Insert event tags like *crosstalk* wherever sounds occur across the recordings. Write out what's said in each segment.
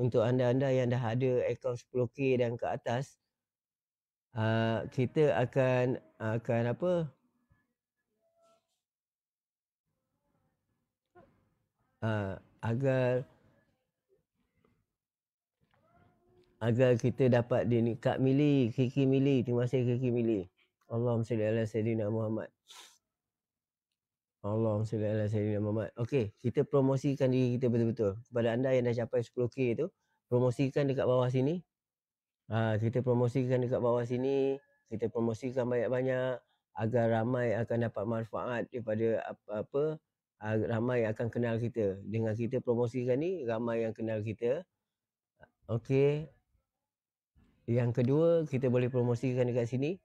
untuk anda-anda yang dah ada akaun 10k dan ke atas uh, kita akan akan apa uh, agar agar kita dapat di ni Kak Mili, Kiki Mili, terima kasih Kiki Mili. Allahumma salli ala sayyidina Muhammad. Allahumma salli saya sayyidina Muhammad. Okey, kita promosikan diri kita betul-betul. Kepada anda yang dah capai 10k tu, promosikan dekat bawah sini. Ah, kita promosikan dekat bawah sini, kita promosikan banyak-banyak agar ramai akan dapat manfaat daripada apa, apa ramai akan kenal kita. Dengan kita promosikan ni, ramai yang kenal kita. Okey. Yang kedua, kita boleh promosikan dekat sini.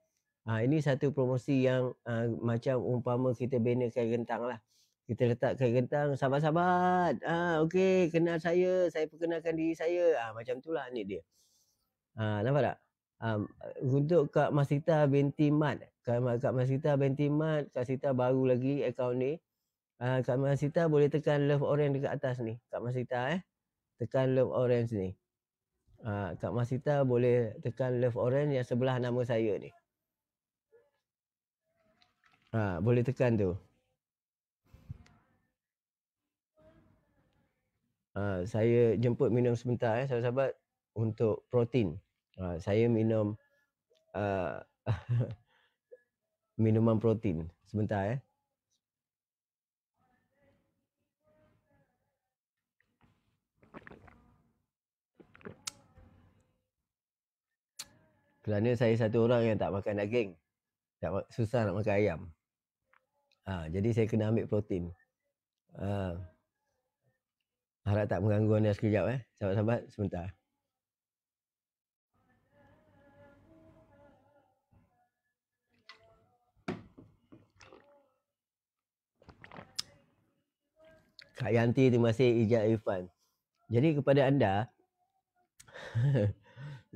Uh, ini satu promosi yang uh, macam umpama kita bina kain gentang lah. Kita letak kain gentang, sahabat-sahabat. Uh, okey kenal saya. Saya perkenalkan diri saya. Uh, macam tu lah ni dia. Uh, nampak tak? Um, untuk Kak Masita binti Mat. Kak, Kak Masita binti Mat. Kak Masita baru lagi akaun ni. Uh, Kak Masita boleh tekan love orange dekat atas ni. Kak Masita eh. Tekan love orange ni. Uh, Kak Masita boleh tekan love orange yang sebelah nama saya ni. Ha, boleh tekan tu. Ha, saya jemput minum sebentar eh sahabat-sahabat untuk protein. Ha, saya minum uh, *laughs* minuman protein sebentar eh. Kerana saya satu orang yang tak makan daging. Tak susah nak makan ayam. Ha, jadi saya kena ambil protein. Ha, harap tak mengganggu anda sekejap eh. Sahabat-sahabat sebentar. Kak Yanti terima masih Ijaz Irfan. Jadi kepada anda *laughs*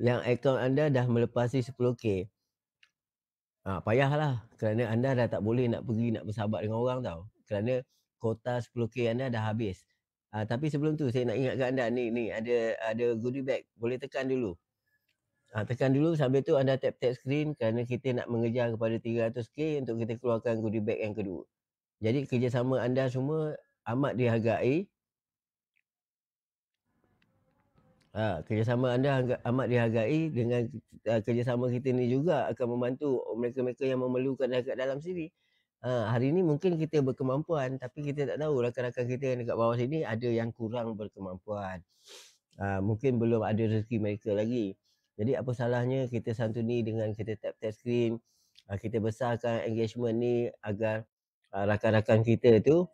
yang akaun anda dah melepasi 10k, Ha, payahlah kerana anda dah tak boleh nak pergi nak bersahabat dengan orang tau. Kerana kota 10k anda dah habis. Ha, tapi sebelum tu saya nak ingatkan anda ni ni ada ada goodie bag. Boleh tekan dulu. Ha, tekan dulu sambil tu anda tap tap screen kerana kita nak mengejar kepada 300k untuk kita keluarkan goodie bag yang kedua. Jadi kerjasama anda semua amat dihargai. Uh, Ha, kerjasama anda amat dihargai dengan uh, kerjasama kita ni juga akan membantu mereka-mereka yang memerlukan dekat dalam sini. Ha, hari ini mungkin kita berkemampuan tapi kita tak tahu rakan-rakan kita yang dekat bawah sini ada yang kurang berkemampuan. Ha, mungkin belum ada rezeki mereka lagi. Jadi apa salahnya kita santuni dengan kita tap tap screen, ha, kita besarkan engagement ni agar uh, rakan-rakan kita tu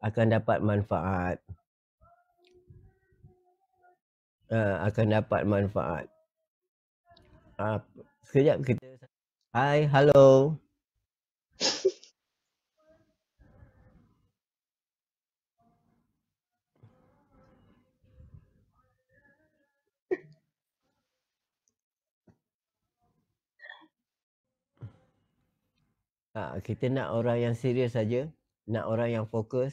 akan dapat manfaat. Eh, akan dapat manfaat. Uh, sekejap kita. Hai, hello. Ha, ah, kita nak orang yang serius saja, nak orang yang fokus,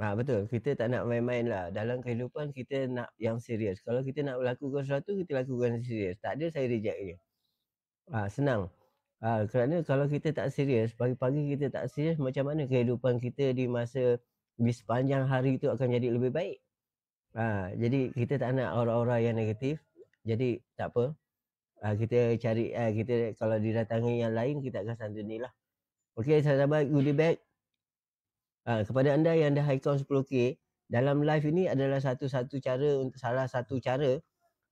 Ha, betul. Kita tak nak main-main lah. Dalam kehidupan kita nak yang serius. Kalau kita nak lakukan sesuatu, kita lakukan serius. Tak ada, saya reject dia. Ha, senang. Ha, kerana kalau kita tak serius, pagi-pagi kita tak serius, macam mana kehidupan kita di masa di sepanjang hari itu akan jadi lebih baik? Ha, jadi kita tak nak orang-orang yang negatif. Jadi tak apa. Ha, kita cari, ha, kita kalau didatangi yang lain, kita akan santunilah. Okey, sahabat-sahabat, goodie back. Ha, kepada anda yang dah high count 10k, dalam live ini adalah satu-satu cara untuk salah satu cara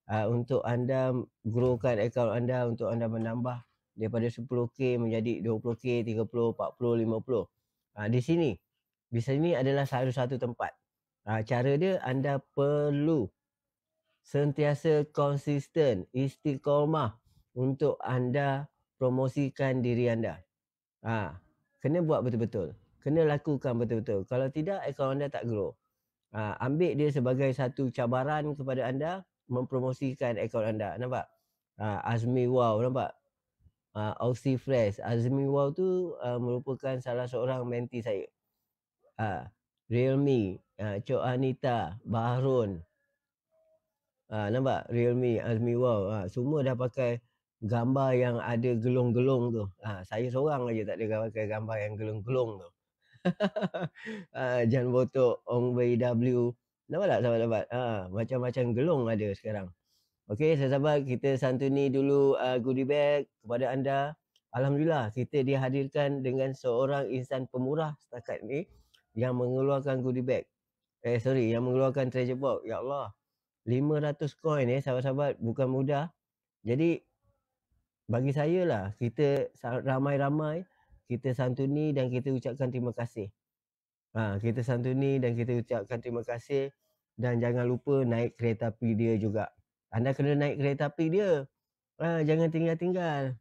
ha, untuk anda growkan account anda untuk anda menambah daripada 10k menjadi 20k, 30, 40, 50. Ha, di sini di sini adalah salah satu tempat. Ha, cara dia anda perlu sentiasa konsisten, istiqomah untuk anda promosikan diri anda. Ha, kena buat betul-betul kena lakukan betul-betul. Kalau tidak, akaun anda tak grow. Ha, ambil dia sebagai satu cabaran kepada anda mempromosikan akaun anda. Nampak? Ha, Azmi Wow, nampak? Ha, Aussie Fresh. Azmi Wow tu uh, merupakan salah seorang menti saya. Ha, Realme, ha, Cok Anita, Bahrun. Ha, nampak? Realme, Azmi Wow. Ha, semua dah pakai gambar yang ada gelung-gelung tu. Ha, saya seorang aja tak ada pakai gambar yang gelung-gelung tu. *laughs* Ah, jangan Botok, Ong Bei W. Nampak tak sahabat-sahabat? Ha, macam-macam gelung ada sekarang. Okey, sahabat kita santuni dulu uh, goodie bag kepada anda. Alhamdulillah, kita dihadirkan dengan seorang insan pemurah setakat ni yang mengeluarkan goodie bag. Eh, sorry, yang mengeluarkan treasure box. Ya Allah, 500 coin eh, sahabat-sahabat. Bukan mudah. Jadi, bagi saya lah, kita ramai-ramai kita santuni dan kita ucapkan terima kasih. Ha, kita santuni dan kita ucapkan terima kasih dan jangan lupa naik kereta api dia juga. Anda kena naik kereta api dia. Ha, jangan tinggal-tinggal.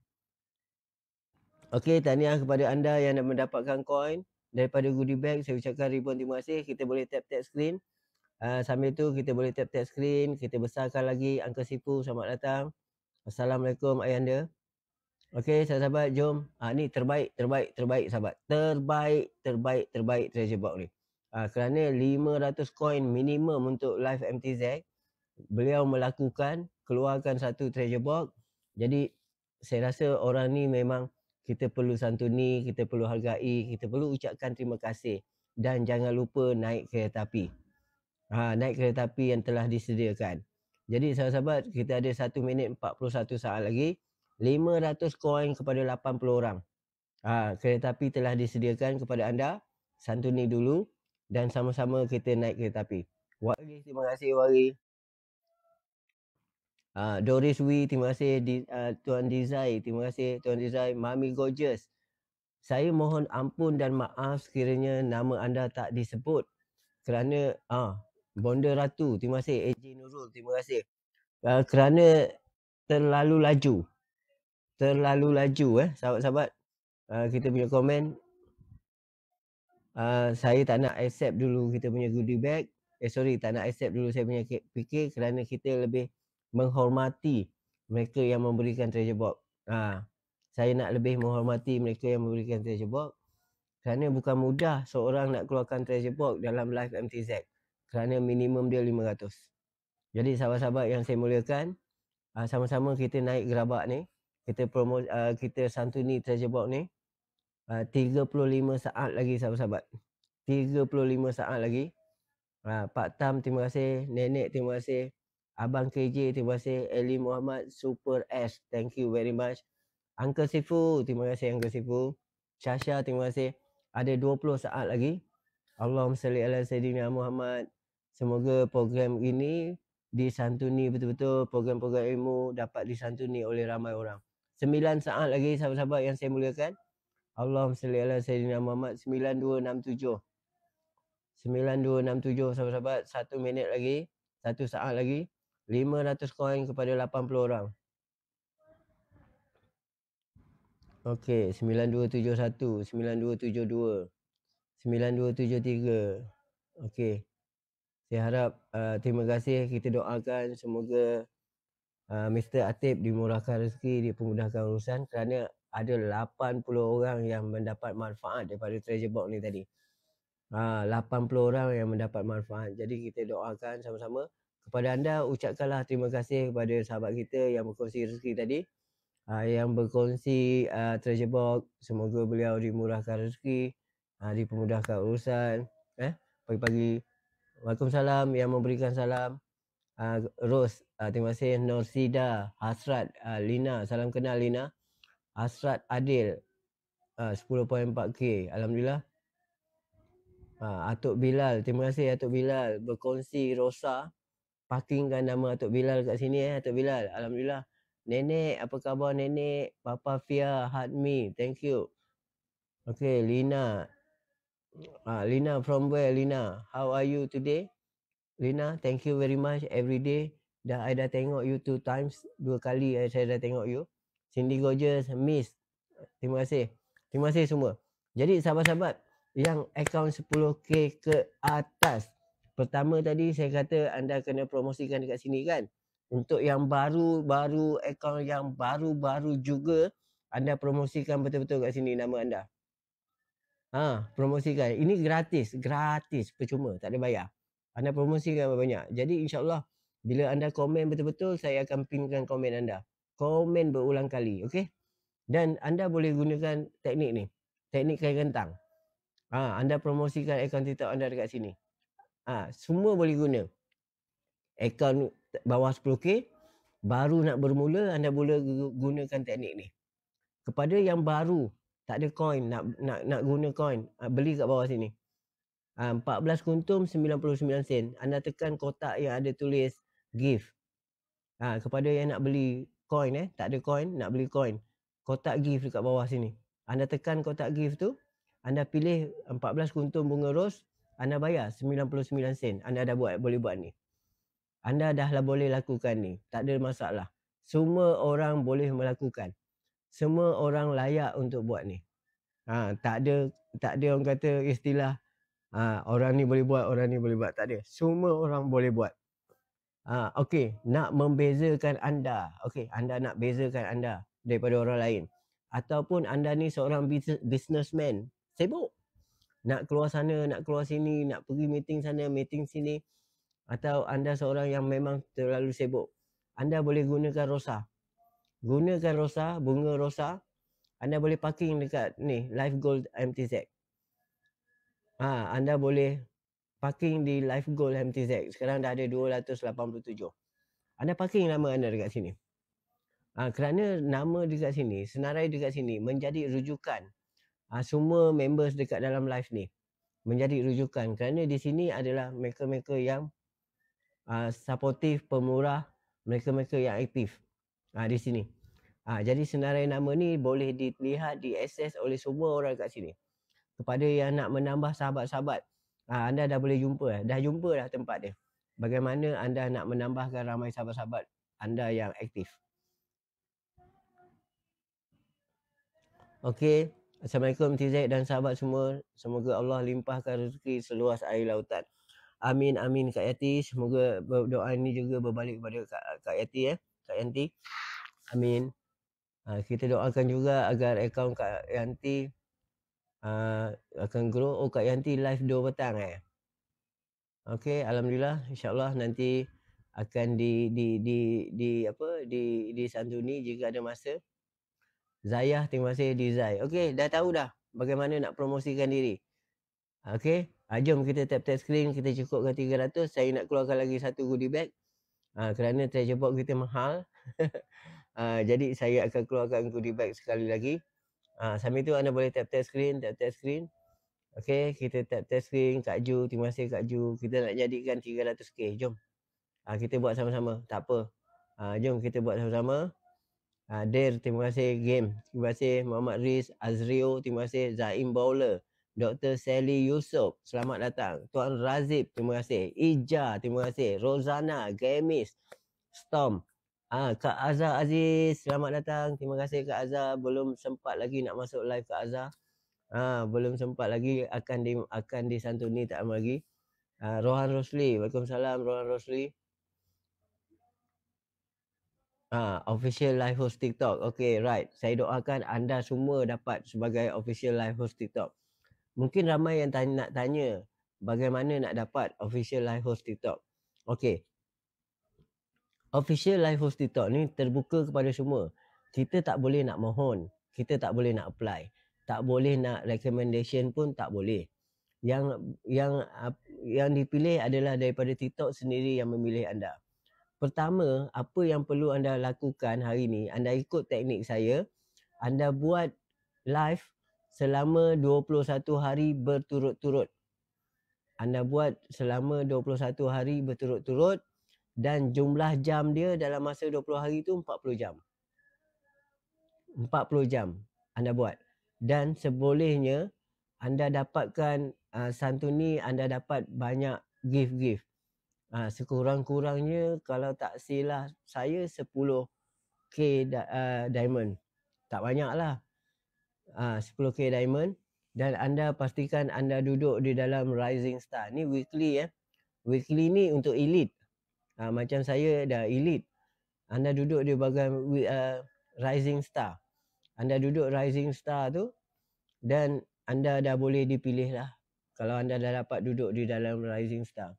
Okey, tahniah kepada anda yang nak mendapatkan koin daripada goodie bag. Saya ucapkan ribuan terima kasih. Kita boleh tap-tap screen. Ha, sambil tu kita boleh tap-tap screen. Kita besarkan lagi angka sifu. Selamat datang. Assalamualaikum Ayanda. Okey, sahabat-sahabat, jom. Ah ni terbaik, terbaik, terbaik sahabat. Terbaik, terbaik, terbaik treasure box ni. Ah kerana 500 coin minimum untuk live MTZ, beliau melakukan keluarkan satu treasure box. Jadi saya rasa orang ni memang kita perlu santuni, kita perlu hargai, kita perlu ucapkan terima kasih dan jangan lupa naik kereta api. Ha, naik kereta api yang telah disediakan. Jadi sahabat-sahabat, kita ada 1 minit 41 saat lagi. 500 koin kepada 80 orang. Ha, kereta api telah disediakan kepada anda. Santuni dulu dan sama-sama kita naik kereta api. Wari, terima kasih Wari. Uh, ha, Doris Wee, terima kasih Di, uh, Tuan Dizai, terima kasih Tuan Dizai, Mami Gorgeous. Saya mohon ampun dan maaf sekiranya nama anda tak disebut kerana ah Bonda Ratu, terima kasih AJ Nurul, terima kasih. Uh, kerana terlalu laju terlalu laju eh sahabat-sahabat uh, kita punya komen uh, saya tak nak accept dulu kita punya goodie bag eh sorry tak nak accept dulu saya punya fikir kerana kita lebih menghormati mereka yang memberikan treasure box uh, saya nak lebih menghormati mereka yang memberikan treasure box kerana bukan mudah seorang nak keluarkan treasure box dalam live MTZ kerana minimum dia 500 jadi sahabat-sahabat yang saya muliakan ah, sama-sama kita naik gerabak ni kita promo uh, kita santuni treasure box ni uh, 35 saat lagi sahabat-sahabat 35 saat lagi uh, Pak Tam terima kasih Nenek terima kasih Abang KJ terima kasih Eli Muhammad Super S thank you very much Uncle Sifu terima kasih Uncle Sifu Shasha terima kasih ada 20 saat lagi Allahumma salli ala sayyidina Muhammad semoga program ini disantuni betul-betul program-program ilmu dapat disantuni oleh ramai orang Sembilan saat lagi sahabat-sahabat yang saya muliakan. Allahumma salli ala sayyidina Muhammad 9267. 9267 sahabat-sahabat, satu minit lagi, satu saat lagi, 500 koin kepada 80 orang. Okey, 9271, 9272, 9273. Okey. Saya harap uh, terima kasih kita doakan semoga uh, ah, Mr. Atib dimurahkan rezeki, dipermudahkan urusan kerana ada 80 orang yang mendapat manfaat daripada treasure box ni tadi. Ah, uh, 80 orang yang mendapat manfaat. Jadi kita doakan sama-sama kepada anda ucapkanlah terima kasih kepada sahabat kita yang berkongsi rezeki tadi. Uh, yang berkongsi uh, treasure box semoga beliau dimurahkan rezeki, uh, dipermudahkan urusan eh pagi-pagi Waalaikumsalam yang memberikan salam uh, Rose Uh, terima kasih Norsida, Hasrat, uh, Lina. Salam kenal Lina. Hasrat Adil. Ah, uh, 10.4k. Alhamdulillah. Uh, Atuk Bilal. Terima kasih Atuk Bilal. Berkongsi Rosa. Parkingkan nama Atuk Bilal kat sini eh. Atuk Bilal. Alhamdulillah. Nenek. Apa khabar Nenek? Papa Fia. Hadmi. Thank you. Okay. Lina. Uh, Lina from where Lina? How are you today? Lina. Thank you very much. Every day dah I dah tengok you two times dua kali eh, saya dah tengok you Cindy Gorgeous Miss terima kasih terima kasih semua jadi sahabat-sahabat yang akaun 10k ke atas pertama tadi saya kata anda kena promosikan dekat sini kan untuk yang baru-baru akaun yang baru-baru juga anda promosikan betul-betul kat sini nama anda ha promosikan ini gratis gratis percuma tak ada bayar anda promosikan banyak jadi insyaallah bila anda komen betul-betul, saya akan pinkan komen anda. Komen berulang kali, okay? Dan anda boleh gunakan teknik ni. Teknik kain kentang. Ha, anda promosikan akaun TikTok anda dekat sini. Ha, semua boleh guna. Akaun bawah 10k, baru nak bermula, anda boleh gunakan teknik ni. Kepada yang baru, tak ada coin, nak nak, nak guna coin, ha, beli kat bawah sini. Ha, 14 kuntum 99 sen. Anda tekan kotak yang ada tulis give. Ha, kepada yang nak beli coin eh, tak ada coin, nak beli coin. Kotak give dekat bawah sini. Anda tekan kotak give tu, anda pilih 14 kuntum bunga ros, anda bayar 99 sen. Anda dah buat boleh buat ni. Anda dah lah boleh lakukan ni. Tak ada masalah. Semua orang boleh melakukan. Semua orang layak untuk buat ni. Ha, tak ada tak ada orang kata istilah ha, orang ni boleh buat, orang ni boleh buat. Tak ada. Semua orang boleh buat. Ah, uh, nak membezakan anda. Okay, anda nak bezakan anda daripada orang lain. Ataupun anda ni seorang businessman, sibuk. Nak keluar sana, nak keluar sini, nak pergi meeting sana, meeting sini. Atau anda seorang yang memang terlalu sibuk. Anda boleh gunakan rosa. Gunakan rosa, bunga rosa. Anda boleh parking dekat ni, Life Gold MTZ. Ah, ha, anda boleh parking di Life Goal MTZ. Sekarang dah ada 287. Anda parking nama anda dekat sini. Ha, kerana nama dekat sini, senarai dekat sini menjadi rujukan ha, semua members dekat dalam live ni. Menjadi rujukan kerana di sini adalah mereka-mereka yang ha, supportive, pemurah, mereka-mereka yang aktif ha, di sini. Ha, jadi senarai nama ni boleh dilihat, diakses oleh semua orang dekat sini. Kepada yang nak menambah sahabat-sahabat, uh, anda dah boleh jumpa eh. dah jumpa dah tempat dia bagaimana anda nak menambahkan ramai sahabat-sahabat anda yang aktif Okey, Assalamualaikum Tiz dan sahabat semua. Semoga Allah limpahkan rezeki seluas air lautan. Amin amin Kak Yati. Semoga doa ini juga berbalik kepada Kak, Kak Yati eh. Kak Yanti. Amin. Uh, kita doakan juga agar akaun Kak Yanti uh, akan grow oh Kak Yanti live dua petang eh Okay, alhamdulillah insyaallah nanti akan di di di di apa di di santuni jika ada masa Zayah terima kasih Dizai. Okey, dah tahu dah bagaimana nak promosikan diri. Okey, ah, jom kita tap tap screen kita cukupkan 300. Saya nak keluarkan lagi satu goodie bag. Ah, kerana treasure box kita mahal. *laughs* ah, jadi saya akan keluarkan goodie bag sekali lagi. Ha, sambil tu anda boleh tap-tap screen, tap-tap screen. Okay, kita tap-tap screen. Kak Ju, terima kasih Kak Ju. Kita nak jadikan 300k. Jom. Ha, kita buat sama-sama. Tak apa. Ha, jom kita buat sama-sama. Ha, Dir, terima kasih. Game. Terima kasih. Muhammad Riz, Azrio. Terima kasih. Zain Bowler. Dr. Sally Yusof. Selamat datang. Tuan Razib. Terima kasih. Ija. Terima kasih. Rosana. Gamis. Storm. Ah, Kak Azhar Aziz, selamat datang. Terima kasih Kak Azhar. Belum sempat lagi nak masuk live Kak Azhar. Ah, belum sempat lagi akan di akan disantuni tak lama lagi. Ah, Rohan Rosli, Waalaikumsalam Rohan Rosli. Ah, official live host TikTok. Okay, right. Saya doakan anda semua dapat sebagai official live host TikTok. Mungkin ramai yang tanya, nak tanya bagaimana nak dapat official live host TikTok. Okay, official live host TikTok ni terbuka kepada semua. Kita tak boleh nak mohon, kita tak boleh nak apply, tak boleh nak recommendation pun tak boleh. Yang yang yang dipilih adalah daripada TikTok sendiri yang memilih anda. Pertama, apa yang perlu anda lakukan hari ini, anda ikut teknik saya, anda buat live selama 21 hari berturut-turut. Anda buat selama 21 hari berturut-turut dan jumlah jam dia dalam masa 20 hari tu 40 jam. 40 jam anda buat. Dan sebolehnya anda dapatkan uh, ah, santun ni anda dapat banyak gift-gift. Uh, sekurang-kurangnya kalau tak silah saya 10k uh, ah, diamond. Tak banyak lah. Uh, 10k diamond. Dan anda pastikan anda duduk di dalam rising star. Ni weekly eh. Weekly ni untuk elite uh, macam saya dah elite anda duduk di bahagian uh, rising star anda duduk rising star tu dan anda dah boleh dipilih lah kalau anda dah dapat duduk di dalam rising star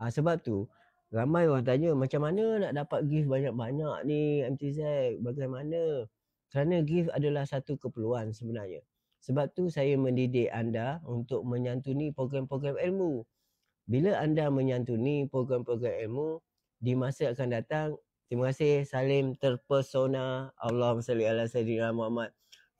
uh, sebab tu ramai orang tanya macam mana nak dapat gift banyak-banyak ni MTZ bagaimana kerana gift adalah satu keperluan sebenarnya sebab tu saya mendidik anda untuk menyantuni program-program ilmu bila anda menyantuni program-program ilmu di masa akan datang terima kasih Salim terpesona Allahumma salli ala sayyidina Muhammad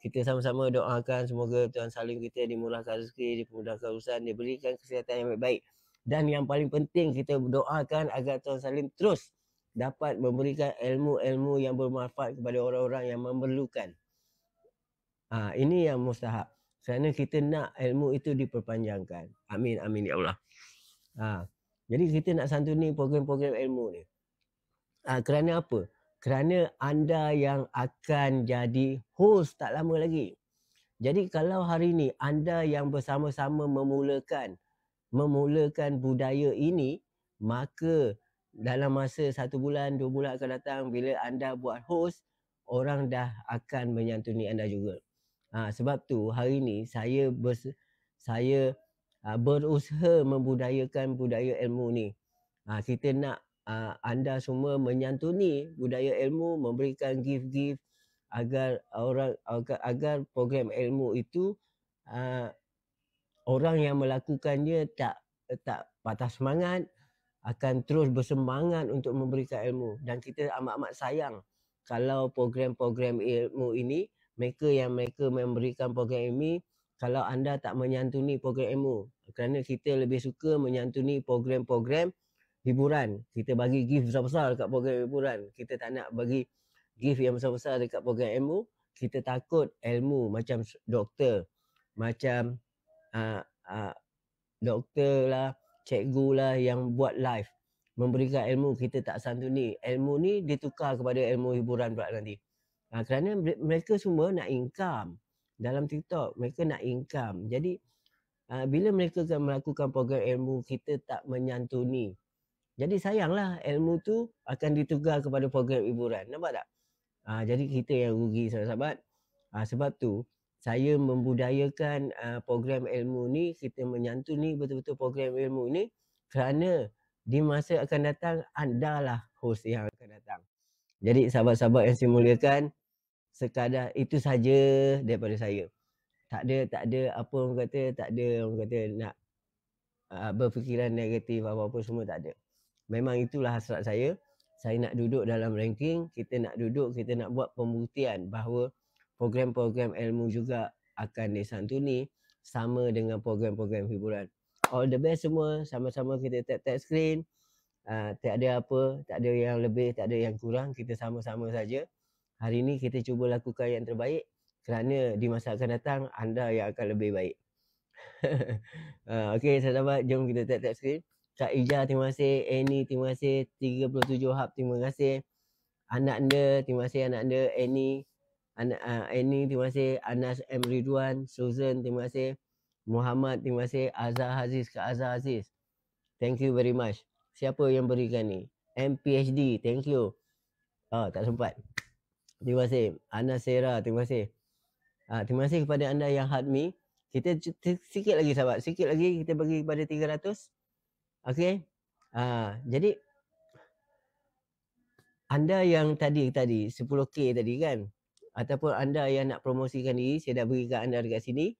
kita sama-sama doakan semoga Tuhan Salim kita dimurahkan rezeki dipermudahkan urusan diberikan kesihatan yang baik-baik dan yang paling penting kita doakan agar Tuhan Salim terus dapat memberikan ilmu-ilmu yang bermanfaat kepada orang-orang yang memerlukan. Ha, ini yang mustahak. Kerana kita nak ilmu itu diperpanjangkan. Amin, amin ya Allah. Ha. Jadi kita nak santuni program-program ilmu ni. Ha, kerana apa? Kerana anda yang akan jadi host tak lama lagi. Jadi kalau hari ini anda yang bersama-sama memulakan memulakan budaya ini, maka dalam masa satu bulan, dua bulan akan datang bila anda buat host, orang dah akan menyantuni anda juga. Ha, sebab tu hari ini saya bers- saya uh, berusaha membudayakan budaya ilmu ni. Uh, kita nak uh, anda semua menyantuni budaya ilmu, memberikan gift-gift agar orang agar, agar program ilmu itu uh, orang yang melakukannya tak tak patah semangat akan terus bersemangat untuk memberikan ilmu dan kita amat-amat sayang kalau program-program ilmu ini mereka yang mereka memberikan program ini kalau anda tak menyantuni program emu, kerana kita lebih suka menyantuni program-program hiburan. Kita bagi gift besar-besar dekat program hiburan. Kita tak nak bagi gift yang besar-besar dekat program emu. Kita takut ilmu macam doktor, macam uh, uh, doktor lah, cikgu lah yang buat live. Memberikan ilmu kita tak santuni. Ilmu ni ditukar kepada ilmu hiburan pula nanti. Uh, kerana mereka semua nak income dalam TikTok mereka nak income. Jadi uh, bila mereka akan melakukan program ilmu kita tak menyantuni. Jadi sayanglah ilmu tu akan ditugar kepada program hiburan. Nampak tak? Uh, jadi kita yang rugi sahabat-sahabat. Uh, ah, sebab tu saya membudayakan uh, program ilmu ni kita menyantuni betul-betul program ilmu ni kerana di masa akan datang anda lah host yang akan datang. Jadi sahabat-sahabat yang saya muliakan sekadar itu saja daripada saya. Tak ada tak ada apa orang kata tak ada orang kata nak uh, berfikiran negatif apa-apa semua tak ada. Memang itulah hasrat saya. Saya nak duduk dalam ranking, kita nak duduk, kita nak buat pembuktian bahawa program-program ilmu juga akan disantuni sama dengan program-program hiburan. All the best semua, sama-sama kita tap-tap screen. Uh, tak ada apa, tak ada yang lebih, tak ada yang kurang, kita sama-sama saja. -sama hari ini kita cuba lakukan yang terbaik kerana di masa akan datang anda yang akan lebih baik. uh, *laughs* ah, okay sahabat jom kita tap-tap screen. Kak Ija terima kasih, Annie terima kasih, 37 Hub terima kasih. Anak anda terima kasih anak anda Annie. An uh, ah, Annie terima kasih, Anas M Ridwan, Susan terima kasih, Muhammad terima kasih, Azhar Aziz ke Azhar Aziz. Thank you very much. Siapa yang berikan ni? MPHD, thank you. Oh, tak sempat. Terima kasih Ana Sera, terima kasih. Ha, terima kasih kepada anda yang hard me. Kita sikit lagi sahabat, sikit lagi kita bagi kepada 300. Okey. Ha, jadi anda yang tadi tadi 10k tadi kan ataupun anda yang nak promosikan diri, saya dah bagi kat anda dekat sini.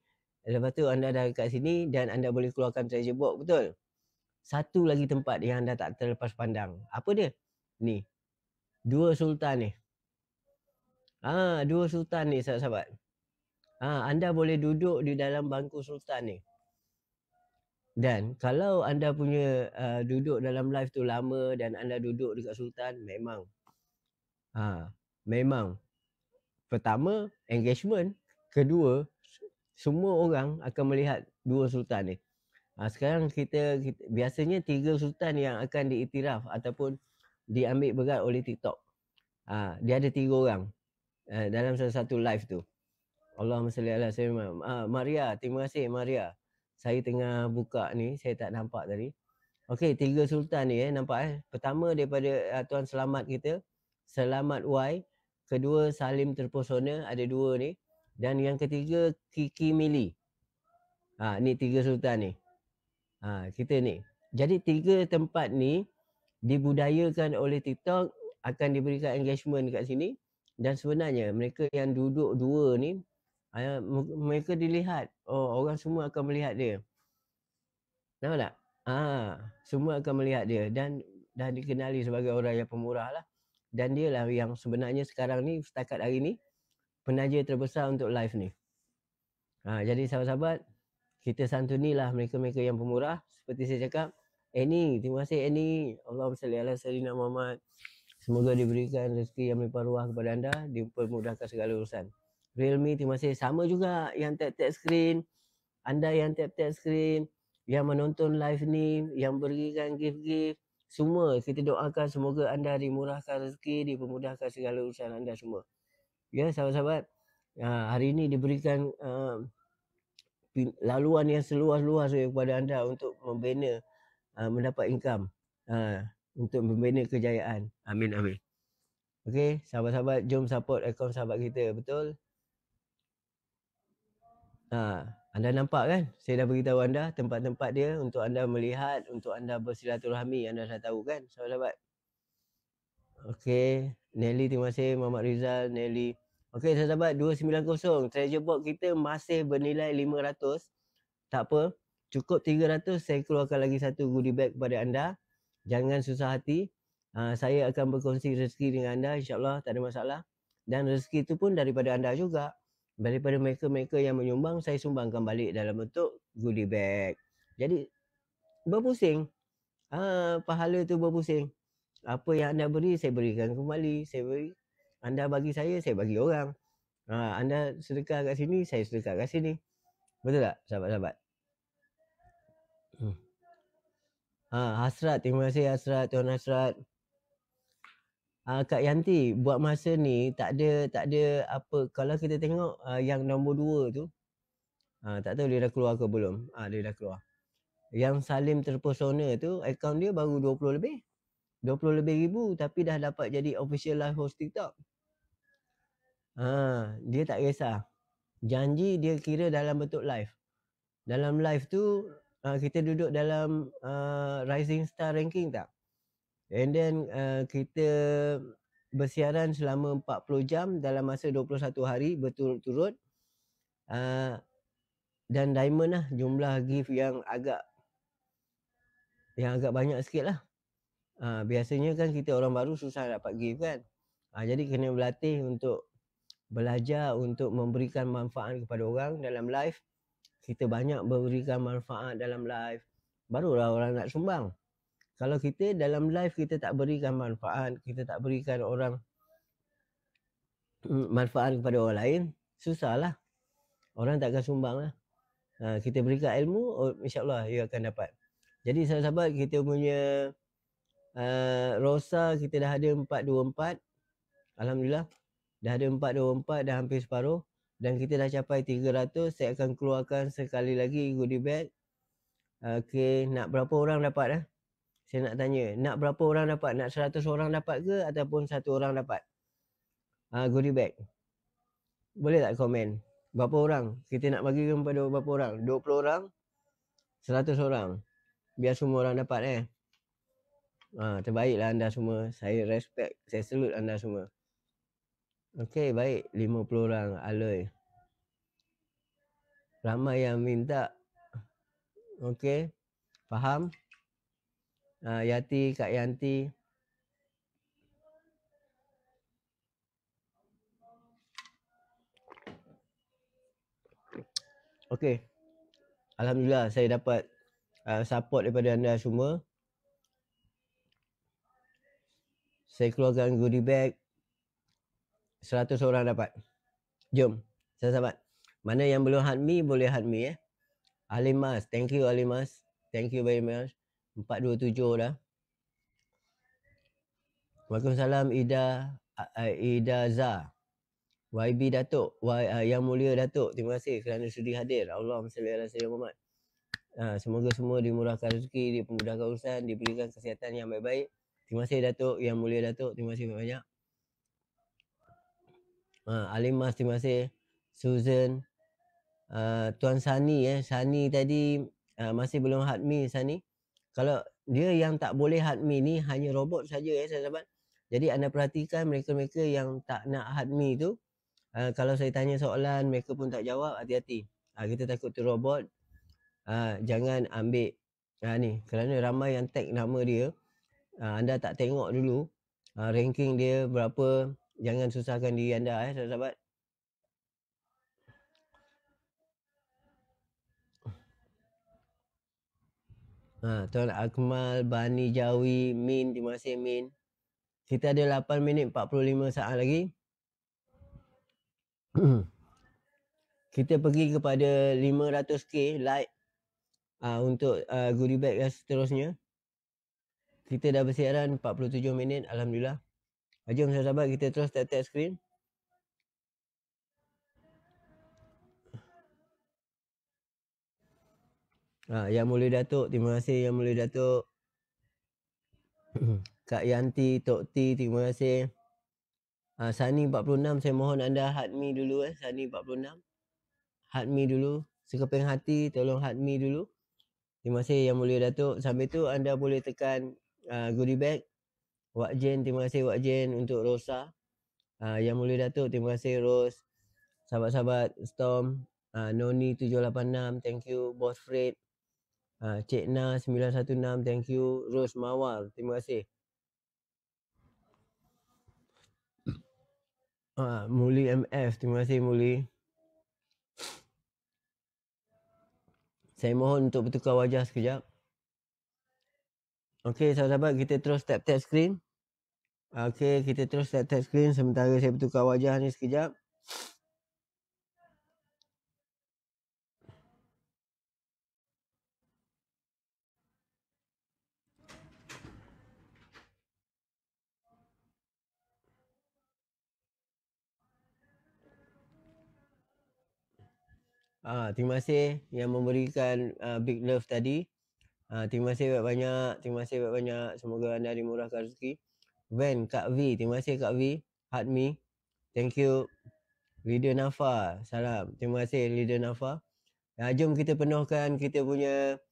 Lepas tu anda dah dekat sini dan anda boleh keluarkan treasure box, betul? Satu lagi tempat yang anda tak terlepas pandang. Apa dia? Ni. Dua sultan ni. Eh. Ah, ha, dua sultan ni sahabat-sahabat. Ah, ha, anda boleh duduk di dalam bangku sultan ni. Dan kalau anda punya uh, duduk dalam live tu lama dan anda duduk dekat sultan memang ha, memang pertama engagement, kedua semua orang akan melihat dua sultan ni. Ha, sekarang kita, kita biasanya tiga sultan yang akan diiktiraf ataupun diambil berat oleh TikTok. Ha, dia ada tiga orang. Eh, dalam salah satu live tu. Allah masya Allah lah, saya uh, Maria, terima kasih Maria. Saya tengah buka ni, saya tak nampak tadi. Okey, tiga sultan ni eh nampak eh. Pertama daripada uh, tuan selamat kita, selamat Y, kedua Salim terpesona ada dua ni dan yang ketiga Kiki Mili. Ha ni tiga sultan ni. Ha kita ni. Jadi tiga tempat ni dibudayakan oleh TikTok akan diberikan engagement dekat sini dan sebenarnya mereka yang duduk dua ni ah, mereka dilihat oh orang semua akan melihat dia nampak tak ah semua akan melihat dia dan dah dikenali sebagai orang yang pemurah lah dan dia lah yang sebenarnya sekarang ni setakat hari ni penaja terbesar untuk live ni ha, jadi sahabat-sahabat kita santunilah mereka-mereka yang pemurah seperti saya cakap Annie, terima kasih Annie Allah SWT Muhammad Semoga diberikan rezeki yang melimpah ruah kepada anda, dipermudahkan segala urusan. Realme terima kasih. Sama juga yang tap-tap screen. Anda yang tap-tap screen, yang menonton live ni, yang berikan gift-gift. Semua kita doakan semoga anda dimurahkan rezeki, dipermudahkan segala urusan anda semua. Ya, sahabat-sahabat. Ha, hari ini diberikan uh, laluan yang seluas-luas kepada anda untuk membina uh, mendapat income. Ha untuk membina kejayaan. Amin amin. Okey, sahabat-sahabat jom support akaun sahabat kita, betul? Ha, anda nampak kan? Saya dah beritahu anda tempat-tempat dia untuk anda melihat, untuk anda bersilaturahmi, anda dah tahu kan, sahabat-sahabat? Okey, Nelly terima kasih, Muhammad Rizal, Nelly. Okey, sahabat-sahabat 290, treasure box kita masih bernilai 500. Tak apa, cukup 300 saya keluarkan lagi satu goodie bag kepada anda jangan susah hati. Uh, saya akan berkongsi rezeki dengan anda insyaAllah tak ada masalah. Dan rezeki itu pun daripada anda juga. Daripada mereka-mereka yang menyumbang, saya sumbangkan balik dalam bentuk goodie bag. Jadi, berpusing. Ah, pahala tu berpusing. Apa yang anda beri, saya berikan kembali. Saya beri. Anda bagi saya, saya bagi orang. Ah, anda sedekah kat sini, saya sedekah kat sini. Betul tak, sahabat-sahabat? Ha, Hasrat, terima kasih Hasrat, Tuan Hasrat. Ha, Kak Yanti, buat masa ni tak ada tak ada apa. Kalau kita tengok uh, yang nombor dua tu, ha, tak tahu dia dah keluar ke belum. Ah ha, dia dah keluar. Yang Salim terpesona tu, akaun dia baru 20 lebih. 20 lebih ribu tapi dah dapat jadi official live host TikTok. Ha, dia tak kisah. Janji dia kira dalam bentuk live. Dalam live tu, uh, kita duduk dalam uh, rising star ranking tak? And then uh, kita bersiaran selama 40 jam dalam masa 21 hari berturut-turut. Uh, dan diamond lah jumlah gift yang agak yang agak banyak sikit lah. Uh, biasanya kan kita orang baru susah dapat gift kan. Uh, jadi kena berlatih untuk belajar untuk memberikan manfaat kepada orang dalam live kita banyak berikan manfaat dalam live, barulah orang nak sumbang. Kalau kita dalam live kita tak berikan manfaat, kita tak berikan orang mm, manfaat kepada orang lain, susahlah. Orang tak akan sumbang lah. Ha, kita berikan ilmu, oh, insyaAllah dia akan dapat. Jadi sahabat-sahabat kita punya uh, Rosa kita dah ada 424. Alhamdulillah. Dah ada 424 dah hampir separuh dan kita dah capai 300 saya akan keluarkan sekali lagi goodie bag okey nak berapa orang dapat eh saya nak tanya nak berapa orang dapat nak 100 orang dapat ke ataupun satu orang dapat uh, ah, goodie bag boleh tak komen berapa orang kita nak bagi kepada berapa orang 20 orang 100 orang biar semua orang dapat eh Ah, terbaiklah anda semua. Saya respect, saya salute anda semua. Okey, baik. 50 orang aloi. Ramai yang minta. Okey. Faham? Uh, Yati, Kak Yanti. Okey. Alhamdulillah saya dapat uh, support daripada anda semua. Saya keluarkan goodie bag. 100 orang dapat. Jom. Sahabat-sahabat. Mana yang belum hadmi boleh hadmi me eh. Ahli Mas. Thank you Ahli Mas. Thank you very much. 427 dah. Waalaikumsalam Ida. Ida za. YB Datuk, y, uh, Yang Mulia Datuk, terima kasih kerana sudi hadir. Allah salli ala wasallam Muhammad. Uh, semoga semua dimurahkan rezeki, dipermudahkan urusan, diberikan kesihatan yang baik-baik. Terima kasih Datuk, Yang Mulia Datuk, terima kasih banyak uh, ha, Alimah terima kasih Susan uh, Tuan Sani eh Sani tadi uh, masih belum hadmi Sani kalau dia yang tak boleh hadmi ni hanya robot saja ya eh, saya dapat jadi anda perhatikan mereka-mereka yang tak nak hadmi me tu uh, kalau saya tanya soalan mereka pun tak jawab hati-hati uh, kita takut tu robot uh, jangan ambil uh, ni kerana ramai yang tag nama dia uh, anda tak tengok dulu uh, ranking dia berapa jangan susahkan diri anda eh sahabat-sahabat. Ha, Tuan Akmal, Bani Jawi, Min, terima kasih Min. Kita ada 8 minit 45 saat lagi. *clears throat* kita pergi kepada 500k like uh, untuk uh, goodie bag seterusnya. Kita dah bersiaran 47 minit. Alhamdulillah. Jom sahabat-sahabat kita terus tap-tap screen. Ha, yang mulia Datuk, terima kasih Yang mulia Datuk. *coughs* Kak Yanti, Tok T, terima kasih. Ha, Sani 46, saya mohon anda hadmi dulu eh. Sani 46. Hadmi dulu. Sekeping hati, tolong hadmi dulu. Terima kasih Yang mulia Datuk. Sambil tu anda boleh tekan uh, goodie bag. Wak Jen, terima kasih Wak Jen untuk Rosa. Uh, yang Mulia Datuk, terima kasih Ros. Sahabat-sahabat Storm, uh, Noni 786, thank you. Boss Fred, uh, Cik Na 916, thank you. Ros mawal, terima kasih. Uh, Muli MF, terima kasih Muli. Saya mohon untuk bertukar wajah sekejap. Okey sahabat-sahabat kita terus tap tap screen. Okey kita terus tap tap screen sementara saya bertukar wajah ni sekejap. Ah, terima kasih yang memberikan uh, big love tadi. Ah, terima kasih banyak-banyak. Terima kasih banyak-banyak. Semoga anda dimurahkan rezeki. Van Kak V. Terima kasih Kak V. Heart me. Thank you. Leader Nafa. Salam. Terima kasih Leader Nafa. Ya, jom kita penuhkan kita punya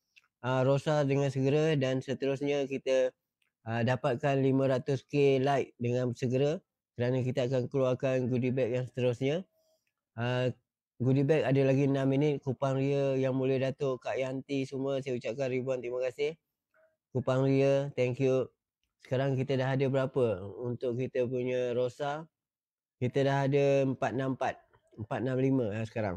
uh, rosa dengan segera dan seterusnya kita uh, dapatkan 500k like dengan segera kerana kita akan keluarkan goodie bag yang seterusnya. Uh, goodie bag ada lagi 6 minit kupang ria yang mulia Datuk Kak Yanti semua saya ucapkan ribuan terima kasih kupang ria thank you sekarang kita dah ada berapa untuk kita punya rosa kita dah ada 464 465 ah, sekarang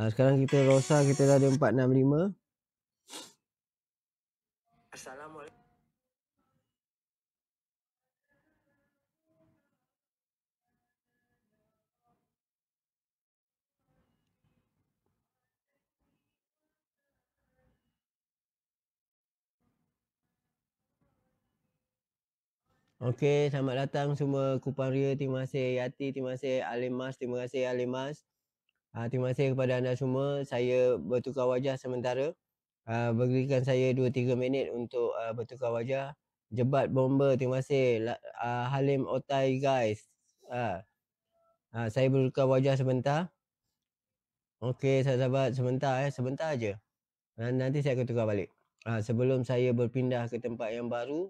ah, sekarang kita rosa kita dah ada 465 Okey, selamat datang semua Kupang Ria. Terima kasih Yati, terima kasih Alimas, terima kasih Alimas. Uh, ah, terima kasih kepada anda semua. Saya bertukar wajah sementara. Uh, berikan saya 2-3 minit untuk uh, bertukar wajah. Jebat bomba, terima kasih. Uh, Halim Otai guys. Uh, uh, saya bertukar wajah sebentar. Okey, sahabat-sahabat sebentar eh. Sebentar aja. Nanti saya akan tukar balik. Uh, sebelum saya berpindah ke tempat yang baru.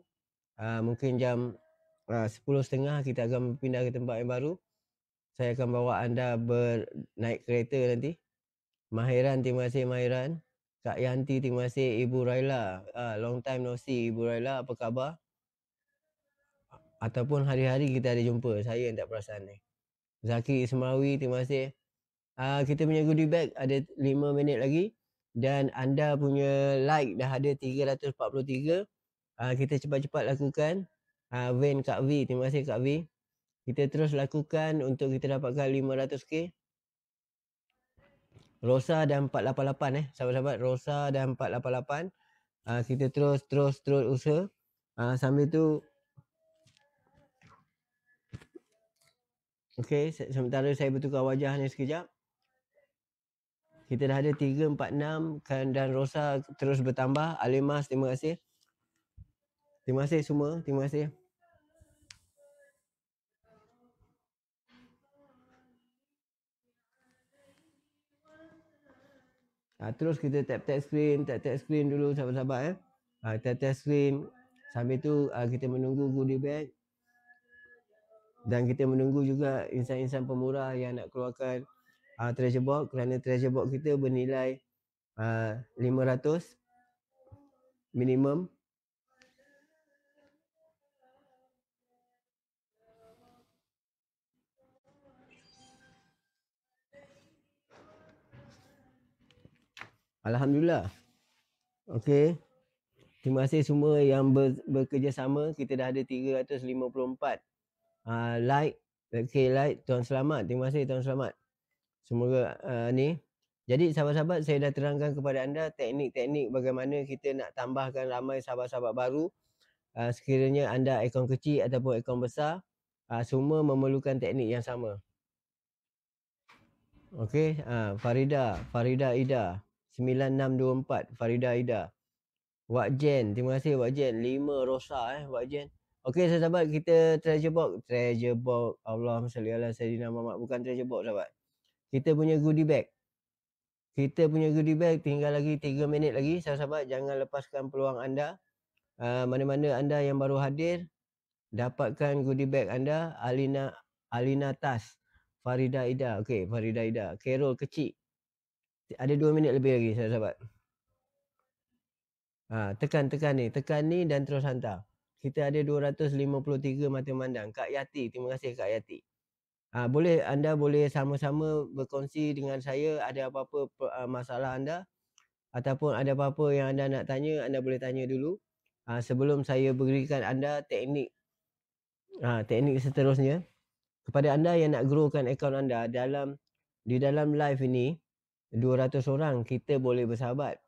Uh, mungkin jam Ah, sepuluh setengah kita akan pindah ke tempat yang baru. Saya akan bawa anda ber, naik kereta nanti. Mahiran, terima kasih Mahiran. Kak Yanti, terima kasih Ibu Raila. Uh, long time no see Ibu Raila, apa khabar? Ataupun hari-hari kita ada jumpa, saya yang tak perasan ni. Zaki Ismawi, terima kasih. Uh, kita punya goodie bag ada lima minit lagi. Dan anda punya like dah ada 343. Uh, kita cepat-cepat lakukan uh, van Kak V. Terima kasih Kak V. Kita terus lakukan untuk kita dapatkan 500k. Rosa dan 488 eh. Sahabat-sahabat Rosa dan 488. Uh, ah, kita terus terus terus usaha. Uh, sambil tu Okay, sementara saya bertukar wajah ni sekejap. Kita dah ada 346 kan dan Rosa terus bertambah. Alimas, terima kasih. Terima kasih semua. Terima kasih. Ha, terus kita tap-tap screen, tap-tap screen dulu sabar-sabar eh. Ha, tap-tap screen. Sambil tu ha, kita menunggu goodie bag. Dan kita menunggu juga insan-insan pemurah yang nak keluarkan ha, treasure box. Kerana treasure box kita bernilai ha, 500 minimum Alhamdulillah. Okey. Terima kasih semua yang ber, bekerjasama. Kita dah ada 354 uh, ah, like. Okey, like. Tuan selamat. Terima kasih Tuan selamat. Semoga uh, ni. Jadi sahabat-sahabat, saya dah terangkan kepada anda teknik-teknik bagaimana kita nak tambahkan ramai sahabat-sahabat baru. Uh, sekiranya anda ikon kecil ataupun ikon besar, uh, semua memerlukan teknik yang sama. Okey, uh, Farida, Farida Ida. 9624 Farida Ida. Wak Jen, terima kasih Wak Jen. 5 Rosa eh Wak Jen. Okey sahabat kita treasure box, treasure box. Allahumma salli ala sayyidina Mak bukan treasure box sahabat. Kita punya goodie bag. Kita punya goodie bag tinggal lagi 3 minit lagi sahabat jangan lepaskan peluang anda. Uh, mana-mana anda yang baru hadir dapatkan goodie bag anda Alina Alina Tas Farida Ida. Okey Farida Ida. Carol kecil ada 2 minit lebih lagi saya sahabat Ha, tekan tekan ni, tekan ni dan terus hantar. Kita ada 253 mata pandang. Kak Yati, terima kasih Kak Yati. Ha, boleh anda boleh sama-sama berkongsi dengan saya ada apa-apa ah, masalah anda ataupun ada apa-apa yang anda nak tanya, anda boleh tanya dulu. Ha, sebelum saya berikan anda teknik ha, teknik seterusnya kepada anda yang nak growkan akaun anda dalam di dalam live ini 200 orang kita boleh bersahabat.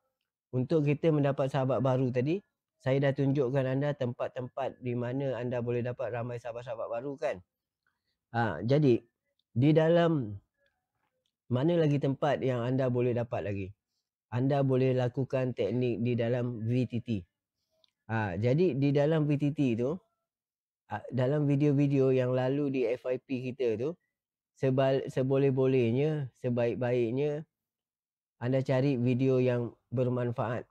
Untuk kita mendapat sahabat baru tadi, saya dah tunjukkan anda tempat-tempat di mana anda boleh dapat ramai sahabat-sahabat baru kan. Ha, jadi, di dalam mana lagi tempat yang anda boleh dapat lagi? Anda boleh lakukan teknik di dalam VTT. Ha, jadi, di dalam VTT tu, dalam video-video yang lalu di FIP kita tu, sebal, seboleh-bolehnya, sebaik-baiknya, anda cari video yang bermanfaat.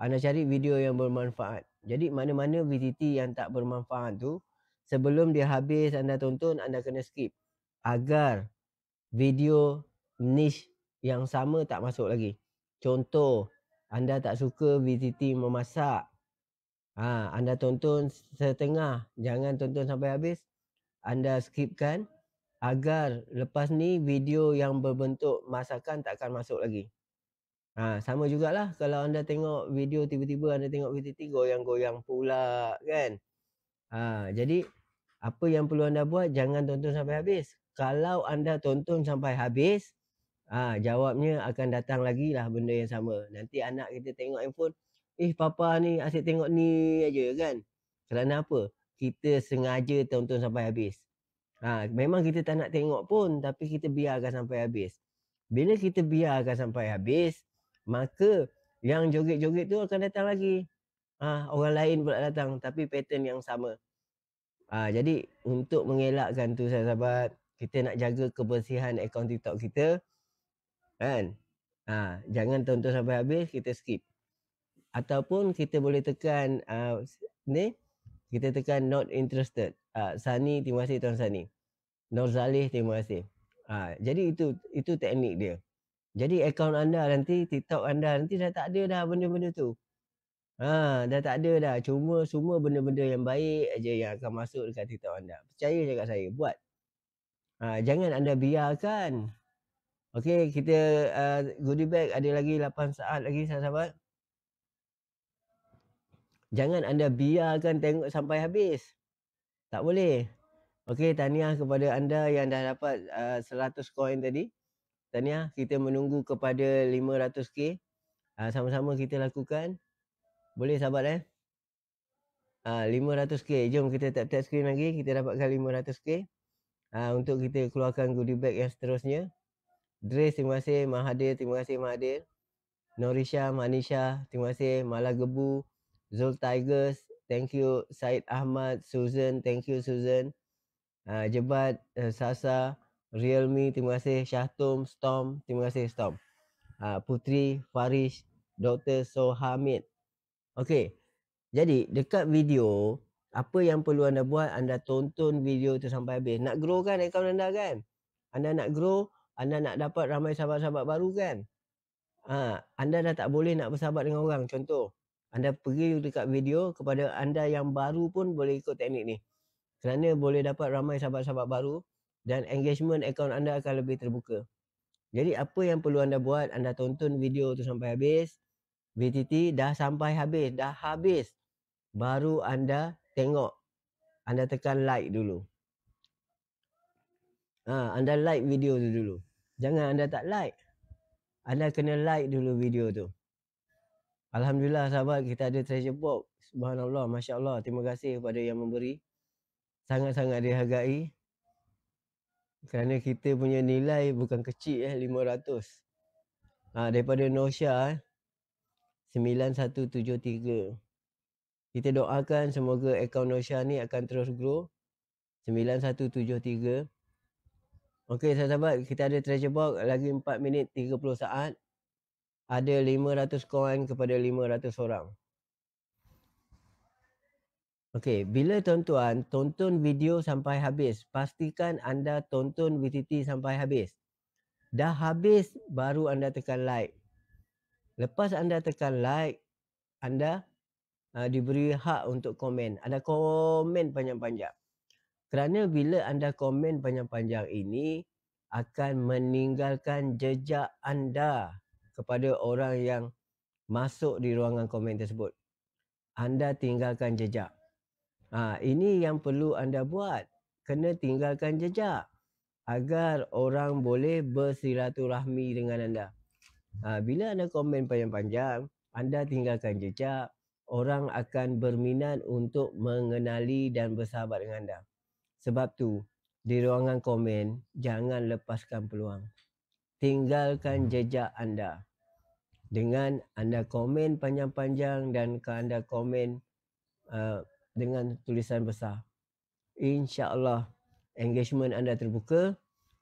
Anda cari video yang bermanfaat. Jadi mana-mana VTT yang tak bermanfaat tu, sebelum dia habis anda tonton, anda kena skip. Agar video niche yang sama tak masuk lagi. Contoh, anda tak suka VTT memasak. Ha, anda tonton setengah, jangan tonton sampai habis. Anda skipkan, agar lepas ni video yang berbentuk masakan tak akan masuk lagi. Ha, sama jugalah kalau anda tengok video tiba-tiba anda tengok video VTT goyang-goyang pula kan. Ha, jadi apa yang perlu anda buat jangan tonton sampai habis. Kalau anda tonton sampai habis ha, jawabnya akan datang lagi lah benda yang sama. Nanti anak kita tengok handphone. Eh papa ni asyik tengok ni aja kan. Kerana apa? Kita sengaja tonton sampai habis. Ha, memang kita tak nak tengok pun tapi kita biarkan sampai habis. Bila kita biarkan sampai habis, maka yang joget-joget tu akan datang lagi. Ah, ha, orang lain pula datang tapi pattern yang sama. Ah, ha, jadi untuk mengelakkan tu sahabat, kita nak jaga kebersihan akaun TikTok kita. Kan? Ha, jangan tonton sampai habis, kita skip. Ataupun kita boleh tekan uh, ni kita tekan not interested. Uh, ah, Sani, terima kasih Tuan Sani. Nur Zalih, terima kasih. Uh, jadi itu itu teknik dia. Jadi akaun anda nanti, TikTok anda nanti dah tak ada dah benda-benda tu. Ha, dah tak ada dah. Cuma semua benda-benda yang baik aja yang akan masuk dekat TikTok anda. Percaya je kat saya. Buat. Ha, jangan anda biarkan. Okay, kita uh, goodie bag ada lagi 8 saat lagi sahabat-sahabat. Jangan anda biarkan tengok sampai habis. Tak boleh. Okey, tahniah kepada anda yang dah dapat uh, eh, 100 koin tadi. Tahniah, kita menunggu kepada 500k. Uh, ah, sama-sama kita lakukan. Boleh sahabat eh? Uh, ah, 500k. Jom kita tap-tap screen lagi. Kita dapatkan 500k. Uh, ah, untuk kita keluarkan goodie bag yang seterusnya. Dres, terima kasih. Mahadir, terima kasih Mahadir. Norisha, Manisha, terima kasih. Malagebu, Zul Tigers, thank you Said Ahmad, Susan, thank you Susan. Uh, Jebat, uh, Sasa, Realme, terima kasih Syahtum, Storm, terima kasih Storm. Uh, Putri, Farish, Dr. Sohamid. Okay, jadi dekat video, apa yang perlu anda buat, anda tonton video tu sampai habis. Nak grow kan account anda kan? Anda nak grow, anda nak dapat ramai sahabat-sahabat baru kan? Ha, anda dah tak boleh nak bersahabat dengan orang contoh anda pergi dekat video kepada anda yang baru pun boleh ikut teknik ni. Kerana boleh dapat ramai sahabat-sahabat baru dan engagement account anda akan lebih terbuka. Jadi apa yang perlu anda buat, anda tonton video tu sampai habis. VTT dah sampai habis, dah habis. Baru anda tengok. Anda tekan like dulu. Ha, anda like video tu dulu. Jangan anda tak like. Anda kena like dulu video tu. Alhamdulillah sahabat kita ada treasure box Subhanallah, Masya Allah Terima kasih kepada yang memberi Sangat-sangat dihargai Kerana kita punya nilai bukan kecil eh 500 ha, ah, Daripada Nosha eh, 9173 Kita doakan semoga akaun Nosha ni akan terus grow 9173 Okey sahabat kita ada treasure box Lagi 4 minit 30 saat ada 500 koin kepada 500 orang. Okey, bila tuan-tuan tonton video sampai habis, pastikan anda tonton VTT sampai habis. Dah habis baru anda tekan like. Lepas anda tekan like, anda uh, diberi hak untuk komen. Anda komen panjang-panjang. Kerana bila anda komen panjang-panjang ini akan meninggalkan jejak anda kepada orang yang masuk di ruangan komen tersebut. Anda tinggalkan jejak. Ha, ini yang perlu anda buat. Kena tinggalkan jejak agar orang boleh bersilaturahmi dengan anda. Ha, bila anda komen panjang-panjang, anda tinggalkan jejak, orang akan berminat untuk mengenali dan bersahabat dengan anda. Sebab tu, di ruangan komen, jangan lepaskan peluang. Tinggalkan jejak anda dengan anda komen panjang-panjang dan ke anda komen uh, dengan tulisan besar. InsyaAllah engagement anda terbuka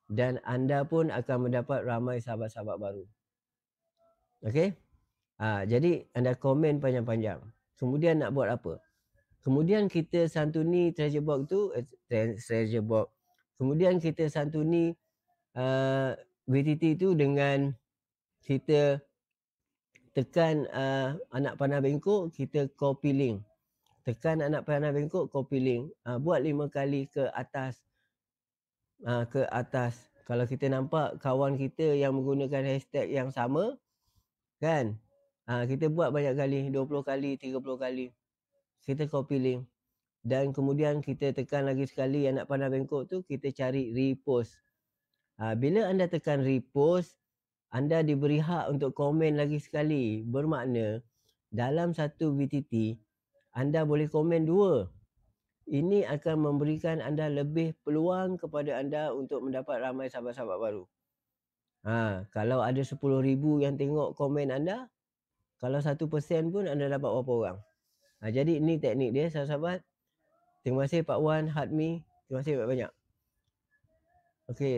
dan anda pun akan mendapat ramai sahabat-sahabat baru. Okay? Uh, ah, jadi anda komen panjang-panjang. Kemudian nak buat apa? Kemudian kita santuni treasure box tu, eh, treasure box. Kemudian kita santuni uh, eh, VTT tu dengan kita tekan uh, anak panah bengkok kita copy link tekan anak panah bengkok copy link uh, buat lima kali ke atas uh, ke atas kalau kita nampak kawan kita yang menggunakan hashtag yang sama kan uh, kita buat banyak kali 20 kali 30 kali kita copy link dan kemudian kita tekan lagi sekali anak panah bengkok tu kita cari repost uh, bila anda tekan repost anda diberi hak untuk komen lagi sekali. Bermakna dalam satu VTT anda boleh komen dua. Ini akan memberikan anda lebih peluang kepada anda untuk mendapat ramai sahabat-sahabat baru. Ha, kalau ada 10,000 yang tengok komen anda, kalau 1% pun anda dapat berapa orang. Ha, jadi ini teknik dia sahabat-sahabat. Terima kasih Pak Wan, Hadmi. Terima kasih banyak-banyak. Okey.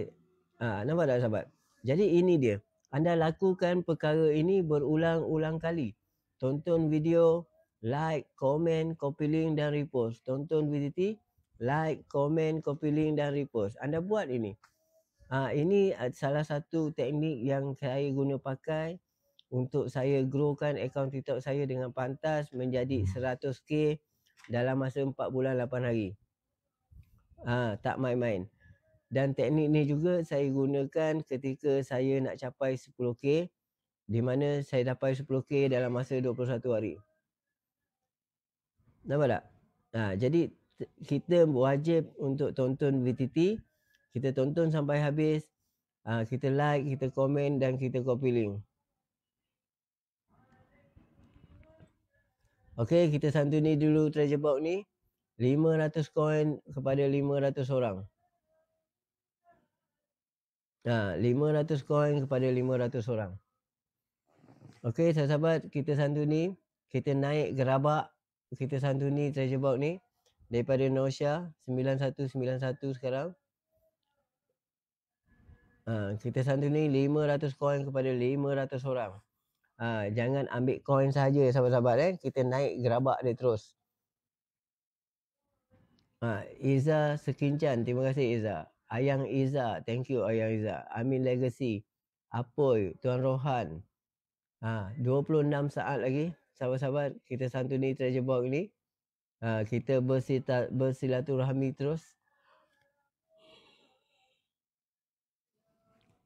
Ha, nampak tak sahabat? Jadi ini dia. Anda lakukan perkara ini berulang-ulang kali. Tonton video, like, komen, copy link dan repost. Tonton VTT, like, komen, copy link dan repost. Anda buat ini. Ha, ini salah satu teknik yang saya guna pakai untuk saya growkan akaun TikTok saya dengan pantas menjadi 100k dalam masa 4 bulan 8 hari. Ha, tak main-main. Dan teknik ni juga saya gunakan ketika saya nak capai 10K di mana saya dapat 10K dalam masa 21 hari. Nampak tak? Ha, jadi kita wajib untuk tonton VTT. Kita tonton sampai habis. Ha, kita like, kita komen dan kita copy link. Okay, kita santuni dulu treasure box ni. 500 coin kepada 500 orang. Ha, 500 koin kepada 500 orang. Okey, sahabat-sahabat, kita santuni. Kita naik gerabak. Kita santuni treasure box ni. Daripada Nausia, 9191 sekarang. Ha, kita santuni 500 koin kepada 500 orang. Ha, jangan ambil koin saja sahabat-sahabat. Eh. Kita naik gerabak dia terus. Ha, Izzah Sekincan. Terima kasih, Izzah. Ayang Iza, thank you Ayang Iza. Amin Legacy. Apoy, Tuan Rohan. Ha, 26 saat lagi. Sabar-sabar kita santuni treasure box ni. Ha, kita bersita, bersilaturahmi terus.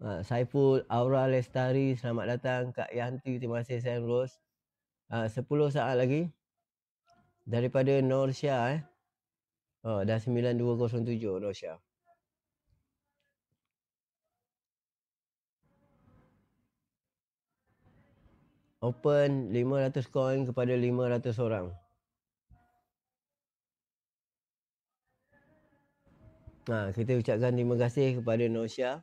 Ha, Saiful, Aura Lestari, selamat datang. Kak Yanti, terima kasih saya Rose. Ha, 10 saat lagi. Daripada Norsyah. eh. Oh, dah 9207 Norsia. Norsia. open 500 coin kepada 500 orang. Ha, kita ucapkan terima kasih kepada Nosha.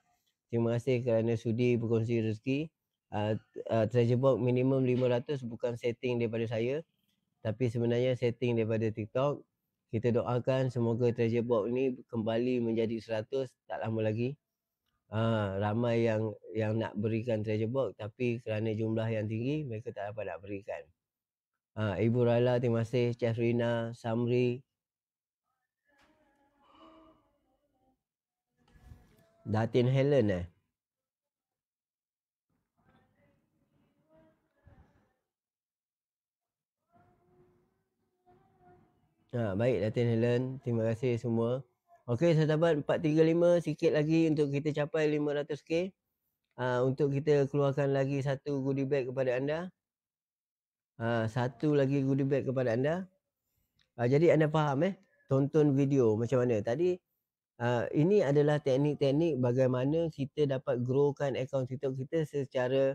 Terima kasih kerana sudi berkongsi rezeki. Uh, uh, treasure box minimum 500 bukan setting daripada saya. Tapi sebenarnya setting daripada TikTok. Kita doakan semoga treasure box ni kembali menjadi 100 tak lama lagi. Ha, ramai yang yang nak berikan treasure box tapi kerana jumlah yang tinggi mereka tak dapat nak berikan. Ha, Ibu Rala, terima kasih. Chef Rina, Samri. Datin Helen eh. Ha, baik Datin Helen, terima kasih semua. Okey, sahabat 435 sikit lagi untuk kita capai 500k. Uh, ah, untuk kita keluarkan lagi satu goodie bag kepada anda. Uh, satu lagi goodie bag kepada anda. Uh, jadi anda faham eh, tonton video macam mana. Tadi uh, ini adalah teknik-teknik bagaimana kita dapat growkan akaun TikTok kita secara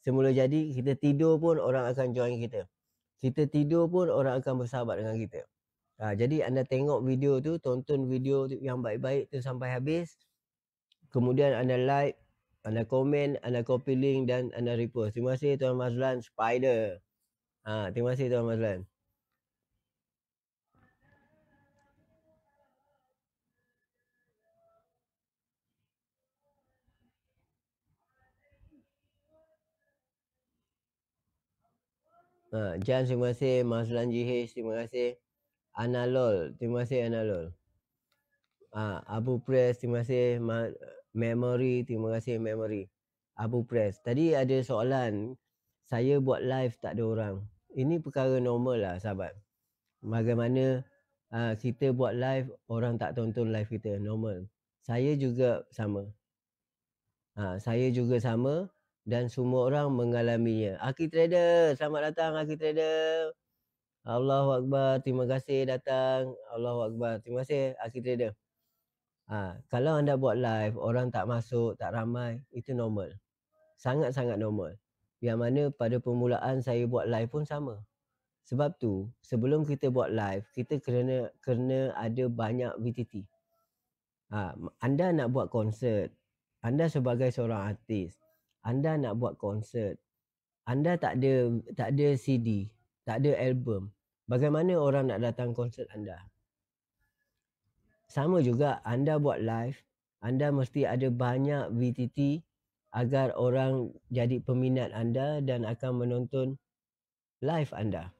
semula jadi kita tidur pun orang akan join kita. Kita tidur pun orang akan bersahabat dengan kita. Ha, jadi anda tengok video tu, tonton video tu yang baik-baik tu sampai habis. Kemudian anda like, anda komen, anda copy link dan anda repost. Terima kasih Tuan Mazlan Spider. Ha, terima kasih Tuan Mazlan. Ha, Jan, terima kasih. Mazlan GH, terima kasih. Analol, terima kasih Analol. Ah, uh, Abu Press, terima kasih Ma- Memory, terima kasih Memory. Abu Press, tadi ada soalan saya buat live tak ada orang. Ini perkara normal lah sahabat. Bagaimana uh, kita buat live orang tak tonton live kita normal. Saya juga sama. Uh, saya juga sama dan semua orang mengalaminya. Aki Trader, selamat datang Aki Trader. Allahu Akbar, terima kasih datang. Allahu Akbar, terima kasih Akhir Trader. Ha, kalau anda buat live, orang tak masuk, tak ramai, itu normal. Sangat-sangat normal. Yang mana pada permulaan saya buat live pun sama. Sebab tu, sebelum kita buat live, kita kena, kena ada banyak VTT. Ha, ah, anda nak buat konsert, anda sebagai seorang artis, anda nak buat konsert, anda tak ada tak ada CD, tak ada album, bagaimana orang nak datang konsert anda. Sama juga anda buat live, anda mesti ada banyak VTT agar orang jadi peminat anda dan akan menonton live anda.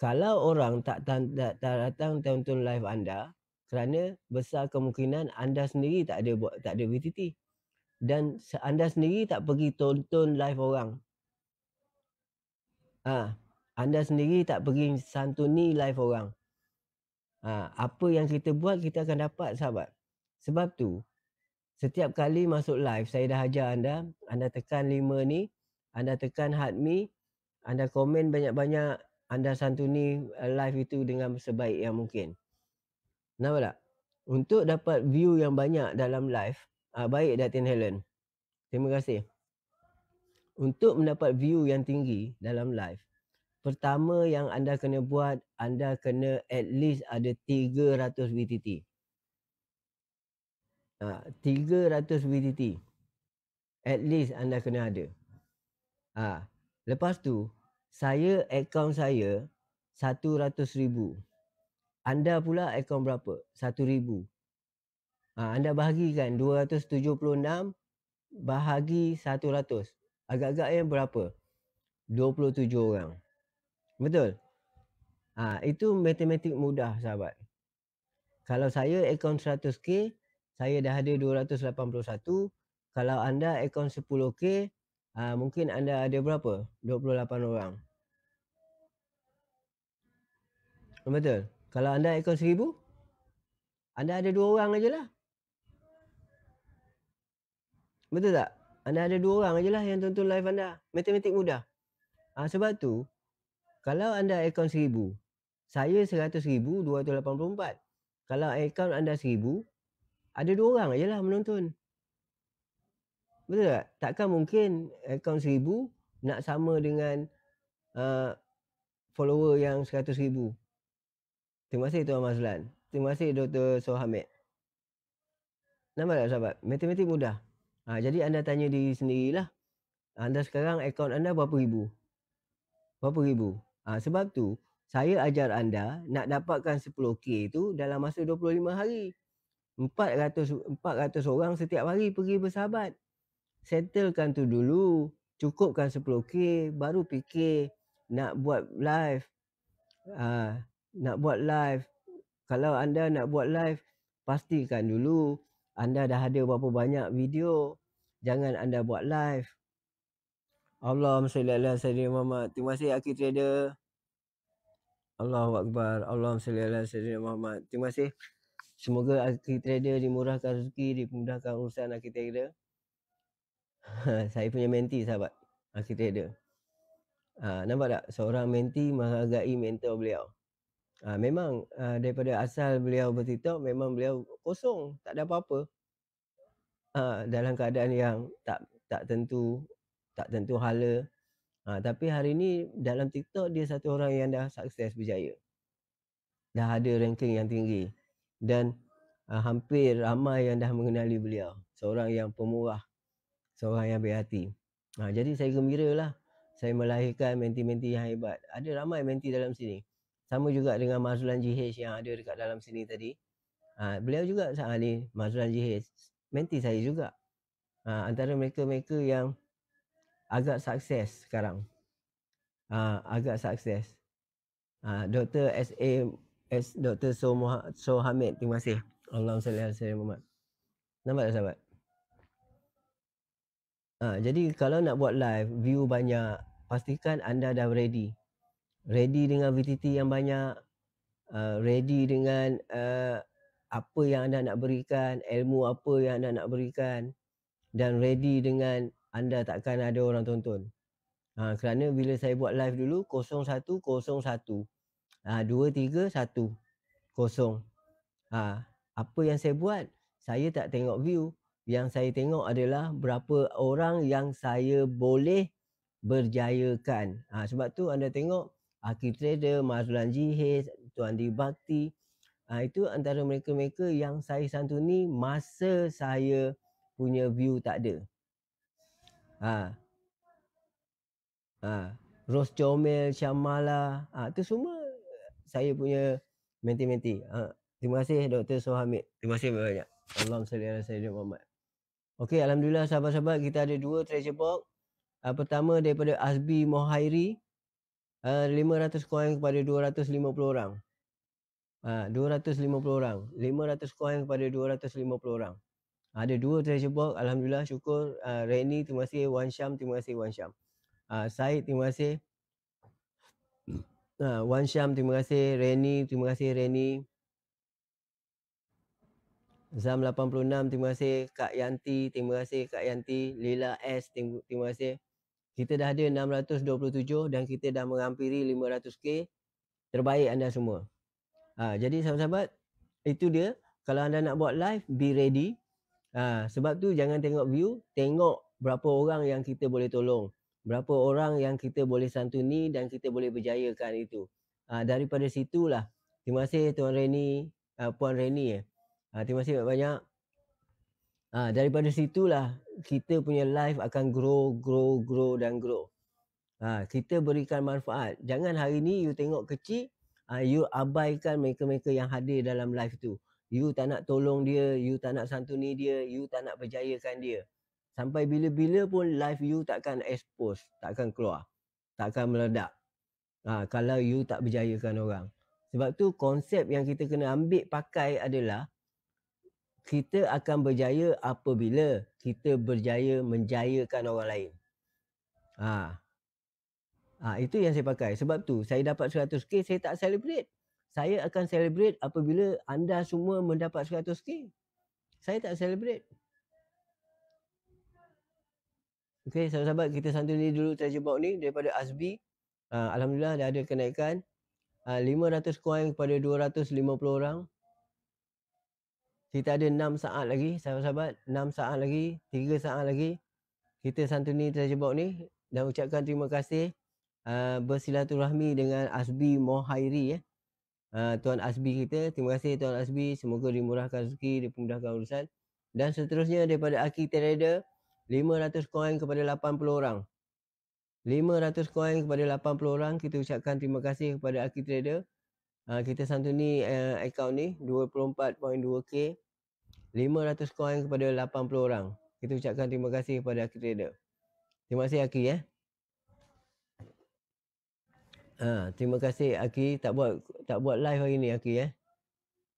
Kalau orang tak, tak, tak datang tonton live anda kerana besar kemungkinan anda sendiri tak ada buat tak ada VTT dan anda sendiri tak pergi tonton live orang. Ah, anda sendiri tak pergi santuni live orang. Ha, apa yang kita buat kita akan dapat sahabat. Sebab tu setiap kali masuk live saya dah ajar anda, anda tekan lima ni, anda tekan heart me, anda komen banyak-banyak, anda santuni eh, live itu dengan sebaik yang mungkin. Nampak tak? Untuk dapat view yang banyak dalam live, uh, baik Datin Helen. Terima kasih. Untuk mendapat view yang tinggi dalam live, Pertama yang anda kena buat, anda kena at least ada 300 VTT. Ha, 300 VTT. At least anda kena ada. Ha. Lepas tu, saya account saya 100 ribu. Anda pula account berapa? 1 ribu. Ha, anda bahagikan 276 bahagi 100. Agak-agaknya berapa? 27 orang. Betul. Ha, itu matematik mudah sahabat. Kalau saya akaun 100k, saya dah ada 281. Kalau anda akaun 10k, ha, mungkin anda ada berapa? 28 orang. Betul. Kalau anda akaun 1000, anda ada 2 orang aje lah. Betul tak? Anda ada 2 orang aje lah yang tonton live anda. Matematik mudah. Ha, sebab tu, kalau anda akaun dua 1000 lapan puluh empat. Kalau akaun anda seribu, ada dua orang je lah menonton. Betul tak? Takkan mungkin akaun seribu nak sama dengan uh, follower yang RM100,000. Terima kasih Tuan Mazlan. Terima kasih Dr. Sohamed. Nampak tak sahabat? Matematik mudah. Ha, jadi anda tanya diri sendirilah. Anda sekarang akaun anda berapa ribu? Berapa ribu? Ha, sebab tu saya ajar anda nak dapatkan 10K tu dalam masa 25 hari. 400, 400 orang setiap hari pergi bersahabat. Settlekan tu dulu. Cukupkan 10K. Baru fikir nak buat live. Ha, nak buat live. Kalau anda nak buat live, pastikan dulu anda dah ada berapa banyak video. Jangan anda buat live. Allah salli ala sayyidina Muhammad. Terima kasih akhir Trader. Allah wakbar. Allah salli ala sayyidina Muhammad. Terima kasih. Semoga Akhi Trader dimurahkan rezeki, dimudahkan urusan akhir Trader. *laughs* saya punya menti sahabat. akhir Trader. Ha, ah, nampak tak? Seorang menti menghargai mentor beliau. Ha, memang ha, daripada asal beliau bertitok, memang beliau kosong. Tak ada apa-apa. Ha, dalam keadaan yang tak tak tentu tak tentu hala. Ha, tapi hari ni dalam TikTok dia satu orang yang dah sukses berjaya. Dah ada ranking yang tinggi. Dan ha, hampir ramai yang dah mengenali beliau. Seorang yang pemurah. Seorang yang baik hati. Ha, jadi saya gembira lah. Saya melahirkan menti-menti yang hebat. Ada ramai menti dalam sini. Sama juga dengan Mazlan GH yang ada dekat dalam sini tadi. Ha, beliau juga saat ha, ni Mazlan GH. Menti saya juga. Ha, antara mereka-mereka yang agak sukses sekarang. Uh, agak sukses. Uh, Dr. SA S Dr. So Moha, So Hamid, terima kasih. Allahumma salli ala sayyidina Muhammad. Nampak tak sahabat? Uh, jadi kalau nak buat live, view banyak, pastikan anda dah ready. Ready dengan VTT yang banyak, uh, ready dengan uh, apa yang anda nak berikan, ilmu apa yang anda nak berikan dan ready dengan anda takkan ada orang tonton. Ha, kerana bila saya buat live dulu, 0101. Ha, 231. Kosong. Ha, apa yang saya buat, saya tak tengok view. Yang saya tengok adalah berapa orang yang saya boleh berjayakan. Ha, sebab tu anda tengok, Akhil Trader, Mazlan Jihiz, Tuan Di Bakti. Ha, itu antara mereka-mereka yang saya santuni masa saya punya view tak ada. Ha. Ha. Ros Comel, Syamala. Ha. Itu semua saya punya menti-menti. Ha. Terima kasih Dr. Sohamid. Terima kasih banyak-banyak. Allah SWT. Assalamualaikum Okey, Alhamdulillah sahabat-sahabat kita ada dua treasure box. Uh, pertama daripada Azbi Mohairi. Ha, uh, 500 koin kepada 250 orang. Ha, uh, 250 orang. 500 koin kepada 250 orang. Ada dua treasure Alhamdulillah syukur. Uh, ah, Reni terima kasih. Wan Syam terima kasih Wan Syam. Uh, ah, Syed terima kasih. Uh, Wan Syam terima kasih. Reni terima kasih Reni. Zam 86 terima kasih. Kak Yanti terima kasih Kak Yanti. Lila S terima kasih. Kita dah ada 627 dan kita dah menghampiri 500k. Terbaik anda semua. Uh, jadi sahabat-sahabat itu dia. Kalau anda nak buat live, be ready. Ha, sebab tu jangan tengok view, tengok berapa orang yang kita boleh tolong. Berapa orang yang kita boleh santuni dan kita boleh berjayakan itu. Ha, daripada situlah. Terima kasih Tuan Reni, uh, Puan Reni. Ya. Ha, terima kasih banyak-banyak. Ha, daripada situlah kita punya life akan grow, grow, grow dan grow. Ha, kita berikan manfaat. Jangan hari ni you tengok kecil, ha, you abaikan mereka-mereka yang hadir dalam life tu you tak nak tolong dia, you tak nak santuni dia, you tak nak berjayakan dia. Sampai bila-bila pun life you takkan expose, takkan keluar, takkan meledak. Ha, kalau you tak berjayakan orang. Sebab tu konsep yang kita kena ambil pakai adalah kita akan berjaya apabila kita berjaya menjayakan orang lain. Ha. Ha, itu yang saya pakai. Sebab tu saya dapat 100k, saya tak celebrate saya akan celebrate apabila anda semua mendapat 100k. Saya tak celebrate. Okay, sahabat-sahabat kita santuni dulu treasure box ni daripada Asbi. Uh, ah, Alhamdulillah dah ada kenaikan. Uh, ah, 500 coin kepada 250 orang. Kita ada 6 saat lagi sahabat-sahabat. 6 saat lagi, 3 saat lagi. Kita santuni treasure box ni dan ucapkan terima kasih uh, bersilaturahmi dengan Asbi Mohairi. Eh uh, Tuan Asbi kita. Terima kasih Tuan Asbi. Semoga dimurahkan rezeki, dipermudahkan urusan. Dan seterusnya daripada Aki Trader, 500 koin kepada 80 orang. 500 koin kepada 80 orang. Kita ucapkan terima kasih kepada Aki Trader. Uh, ah, kita santuni uh, eh, akaun ni 24.2k 500 koin kepada 80 orang. Kita ucapkan terima kasih kepada Aki Trader. Terima kasih Aki Eh. Ha, terima kasih Aki tak buat tak buat live hari ni Aki eh.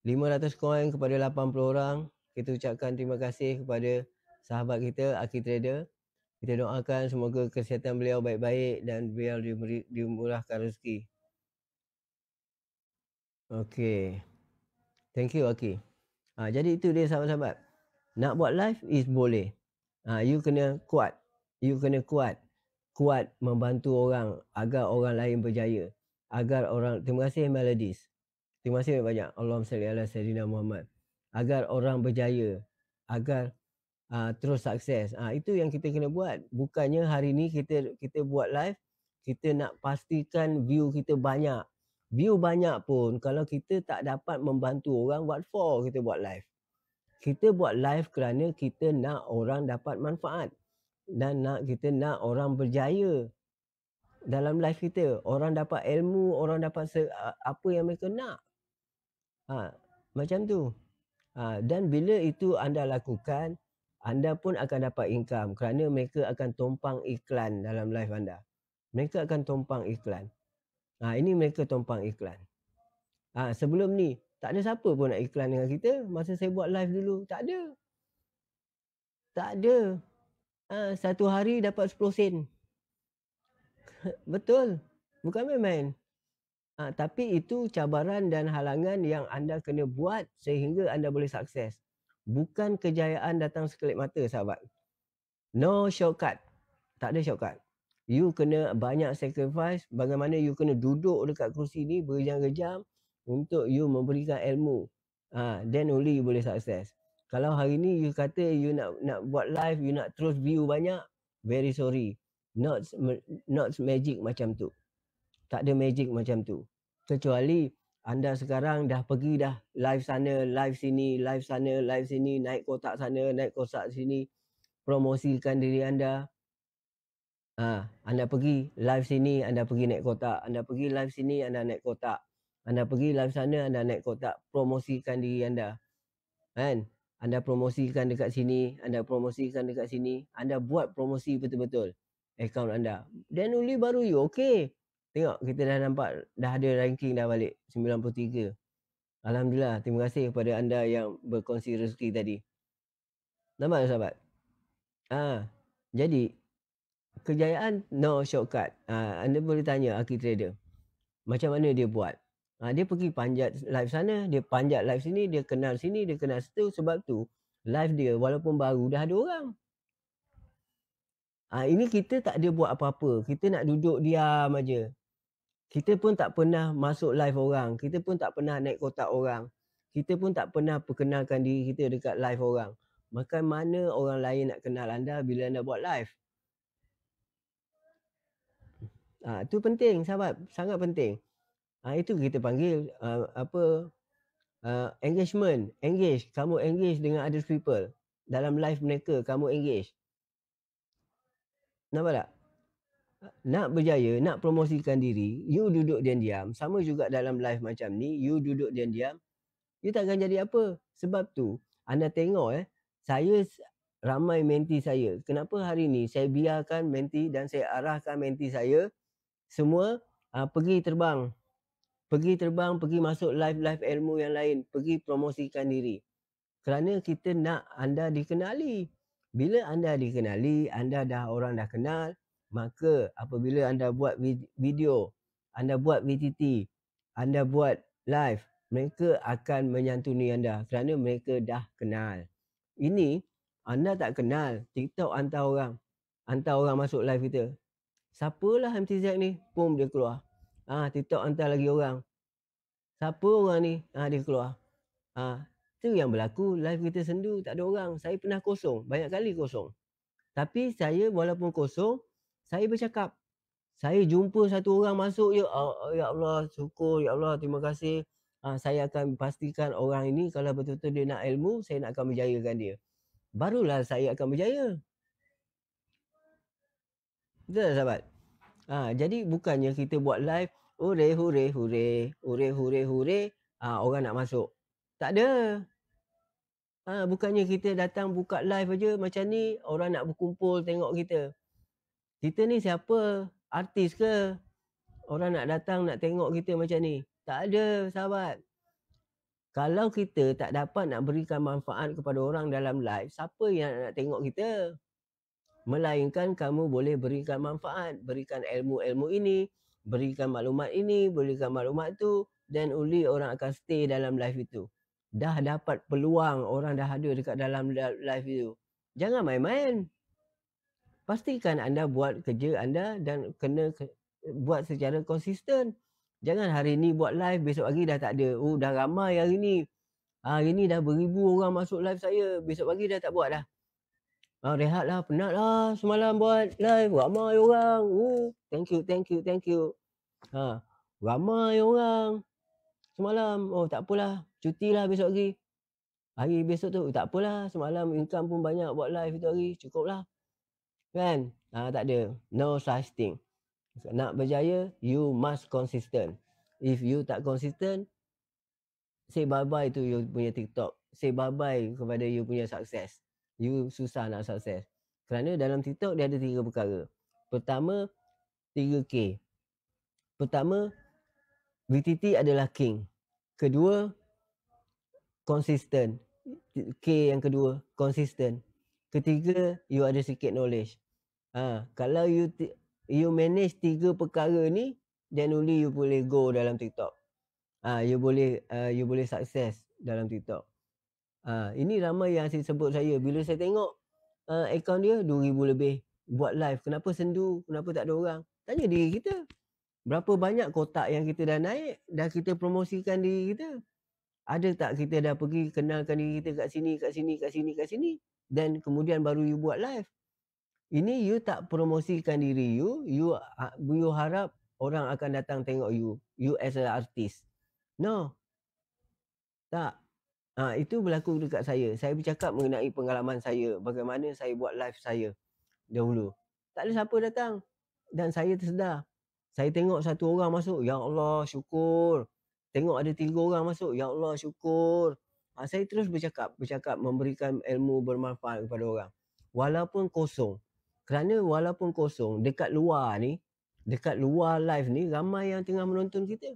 500 coin kepada 80 orang. Kita ucapkan terima kasih kepada sahabat kita Aki Trader. Kita doakan semoga kesihatan beliau baik-baik dan beliau diberi dimurahkan rezeki. Okay. Thank you Aki. Ha, jadi itu dia sahabat-sahabat. Nak buat live is boleh. Ha, you kena kuat. You kena kuat kuat membantu orang agar orang lain berjaya. Agar orang terima kasih Melodies. Terima kasih banyak Allahumma salli ala sayyidina Muhammad. Agar orang berjaya, agar uh, terus sukses. Uh, itu yang kita kena buat. Bukannya hari ni kita kita buat live, kita nak pastikan view kita banyak. View banyak pun kalau kita tak dapat membantu orang what for kita buat live. Kita buat live kerana kita nak orang dapat manfaat dan nak kita nak orang berjaya dalam life kita orang dapat ilmu orang dapat apa yang mereka nak ha, macam tu ha, dan bila itu anda lakukan anda pun akan dapat income kerana mereka akan tumpang iklan dalam live anda mereka akan tumpang iklan ha, ini mereka tumpang iklan ha, sebelum ni tak ada siapa pun nak iklan dengan kita masa saya buat live dulu tak ada tak ada Ha, satu hari dapat 10 sen. *laughs* Betul. Bukan main-main. Ha, tapi itu cabaran dan halangan yang anda kena buat sehingga anda boleh sukses. Bukan kejayaan datang sekelip mata, sahabat. No shortcut. Tak ada shortcut. You kena banyak sacrifice. Bagaimana you kena duduk dekat kursi ni berjam-jam untuk you memberikan ilmu. Ha, then only you boleh sukses kalau hari ni you kata you nak nak buat live you nak terus view banyak very sorry not not magic macam tu tak ada magic macam tu kecuali anda sekarang dah pergi dah live sana live sini live sana live sini naik kotak sana naik kotak sini promosikan diri anda ha, anda pergi live sini anda pergi naik kotak anda pergi live sini anda naik kotak anda pergi live sana anda naik kotak promosikan diri anda kan anda promosikan dekat sini, anda promosikan dekat sini, anda buat promosi betul-betul akaun anda. Dan only baru you, okey. Tengok, kita dah nampak, dah ada ranking dah balik, 93. Alhamdulillah, terima kasih kepada anda yang berkongsi rezeki tadi. Nama, tak sahabat? Ah, ha, jadi, kejayaan no shortcut. Ah, ha, anda boleh tanya Aki Trader, macam mana dia buat? Ha, dia pergi panjat live sana, dia panjat live sini, dia kenal sini, dia kenal situ. Sebab tu live dia walaupun baru dah ada orang. Ha, ini kita tak ada buat apa-apa. Kita nak duduk diam aja. Kita pun tak pernah masuk live orang. Kita pun tak pernah naik kotak orang. Kita pun tak pernah perkenalkan diri kita dekat live orang. Maka mana orang lain nak kenal anda bila anda buat live? Ah, ha, tu penting sahabat, sangat penting. Ha, itu kita panggil uh, apa uh, engagement, engage. Kamu engage dengan other people dalam life mereka. Kamu engage. Nampak tak? Nak berjaya, nak promosikan diri, you duduk dan diam Sama juga dalam life macam ni, you duduk dan diam You takkan jadi apa? Sebab tu, anda tengok eh, saya ramai menti saya. Kenapa hari ni saya biarkan menti dan saya arahkan menti saya semua uh, pergi terbang pergi terbang, pergi masuk live-live ilmu yang lain, pergi promosikan diri. Kerana kita nak anda dikenali. Bila anda dikenali, anda dah orang dah kenal, maka apabila anda buat video, anda buat VTT, anda buat live, mereka akan menyantuni anda kerana mereka dah kenal. Ini anda tak kenal, TikTok hantar orang, hantar orang masuk live kita. Siapalah MTZ ni? Pum dia keluar. Ha, TikTok hantar lagi orang. Siapa orang ni? Ha, dia keluar. Ha, tu yang berlaku. Live kita sendu. Tak ada orang. Saya pernah kosong. Banyak kali kosong. Tapi saya walaupun kosong, saya bercakap. Saya jumpa satu orang masuk. Ya, oh, ya Allah, syukur. Ya Allah, terima kasih. Ha, saya akan pastikan orang ini kalau betul-betul dia nak ilmu, saya nak akan berjayakan dia. Barulah saya akan berjaya. Betul tak sahabat? Ha, jadi bukannya kita buat live hure hure hure hure hure hure ha, orang nak masuk. Tak ada. Ha, bukannya kita datang buka live aja macam ni orang nak berkumpul tengok kita. Kita ni siapa? Artis ke? Orang nak datang nak tengok kita macam ni. Tak ada sahabat. Kalau kita tak dapat nak berikan manfaat kepada orang dalam live, siapa yang nak tengok kita? Melainkan kamu boleh berikan manfaat, berikan ilmu-ilmu ini, berikan maklumat ini, berikan maklumat tu, dan uli orang akan stay dalam live itu. Dah dapat peluang orang dah hadir dekat dalam live itu. Jangan main-main. Pastikan anda buat kerja anda dan kena ke- buat secara konsisten. Jangan hari ini buat live, besok pagi dah tak ada. Oh, dah ramai hari ini, Hari ini dah beribu orang masuk live saya, besok pagi dah tak buat dah. Ah, rehatlah, penatlah semalam buat live. Ramai orang. Ooh, thank you, thank you, thank you. Ha, ramai orang. Semalam, oh tak apalah. Cuti lah besok lagi. Hari besok tu, tak apalah. Semalam income pun banyak buat live itu hari. Cukup lah. Kan? Ha, tak ada. No such thing. Nak berjaya, you must consistent. If you tak consistent, say bye-bye tu you punya TikTok. Say bye-bye kepada you punya success you susah nak sukses. Kerana dalam TikTok dia ada tiga perkara. Pertama, 3K. Pertama, VTT adalah king. Kedua, konsisten. K yang kedua, konsisten. Ketiga, you ada sikit knowledge. Ha, kalau you you manage tiga perkara ni, then only you boleh go dalam TikTok. Ah, ha, you boleh uh, you boleh sukses dalam TikTok. Ha, ini ramai yang asyik sebut saya. Bila saya tengok uh, ha, akaun dia, 2,000 lebih buat live. Kenapa sendu? Kenapa tak ada orang? Tanya diri kita. Berapa banyak kotak yang kita dah naik, dah kita promosikan diri kita? Ada tak kita dah pergi kenalkan diri kita kat sini, kat sini, kat sini, kat sini? Dan kemudian baru you buat live. Ini you tak promosikan diri you, you, ha, you harap orang akan datang tengok you. You as an artist. No. Tak. Ha, itu berlaku dekat saya. Saya bercakap mengenai pengalaman saya. Bagaimana saya buat live saya dahulu. Tak ada siapa datang. Dan saya tersedar. Saya tengok satu orang masuk. Ya Allah syukur. Tengok ada tiga orang masuk. Ya Allah syukur. Ha, saya terus bercakap. Bercakap memberikan ilmu bermanfaat kepada orang. Walaupun kosong. Kerana walaupun kosong. Dekat luar ni. Dekat luar live ni. Ramai yang tengah menonton kita.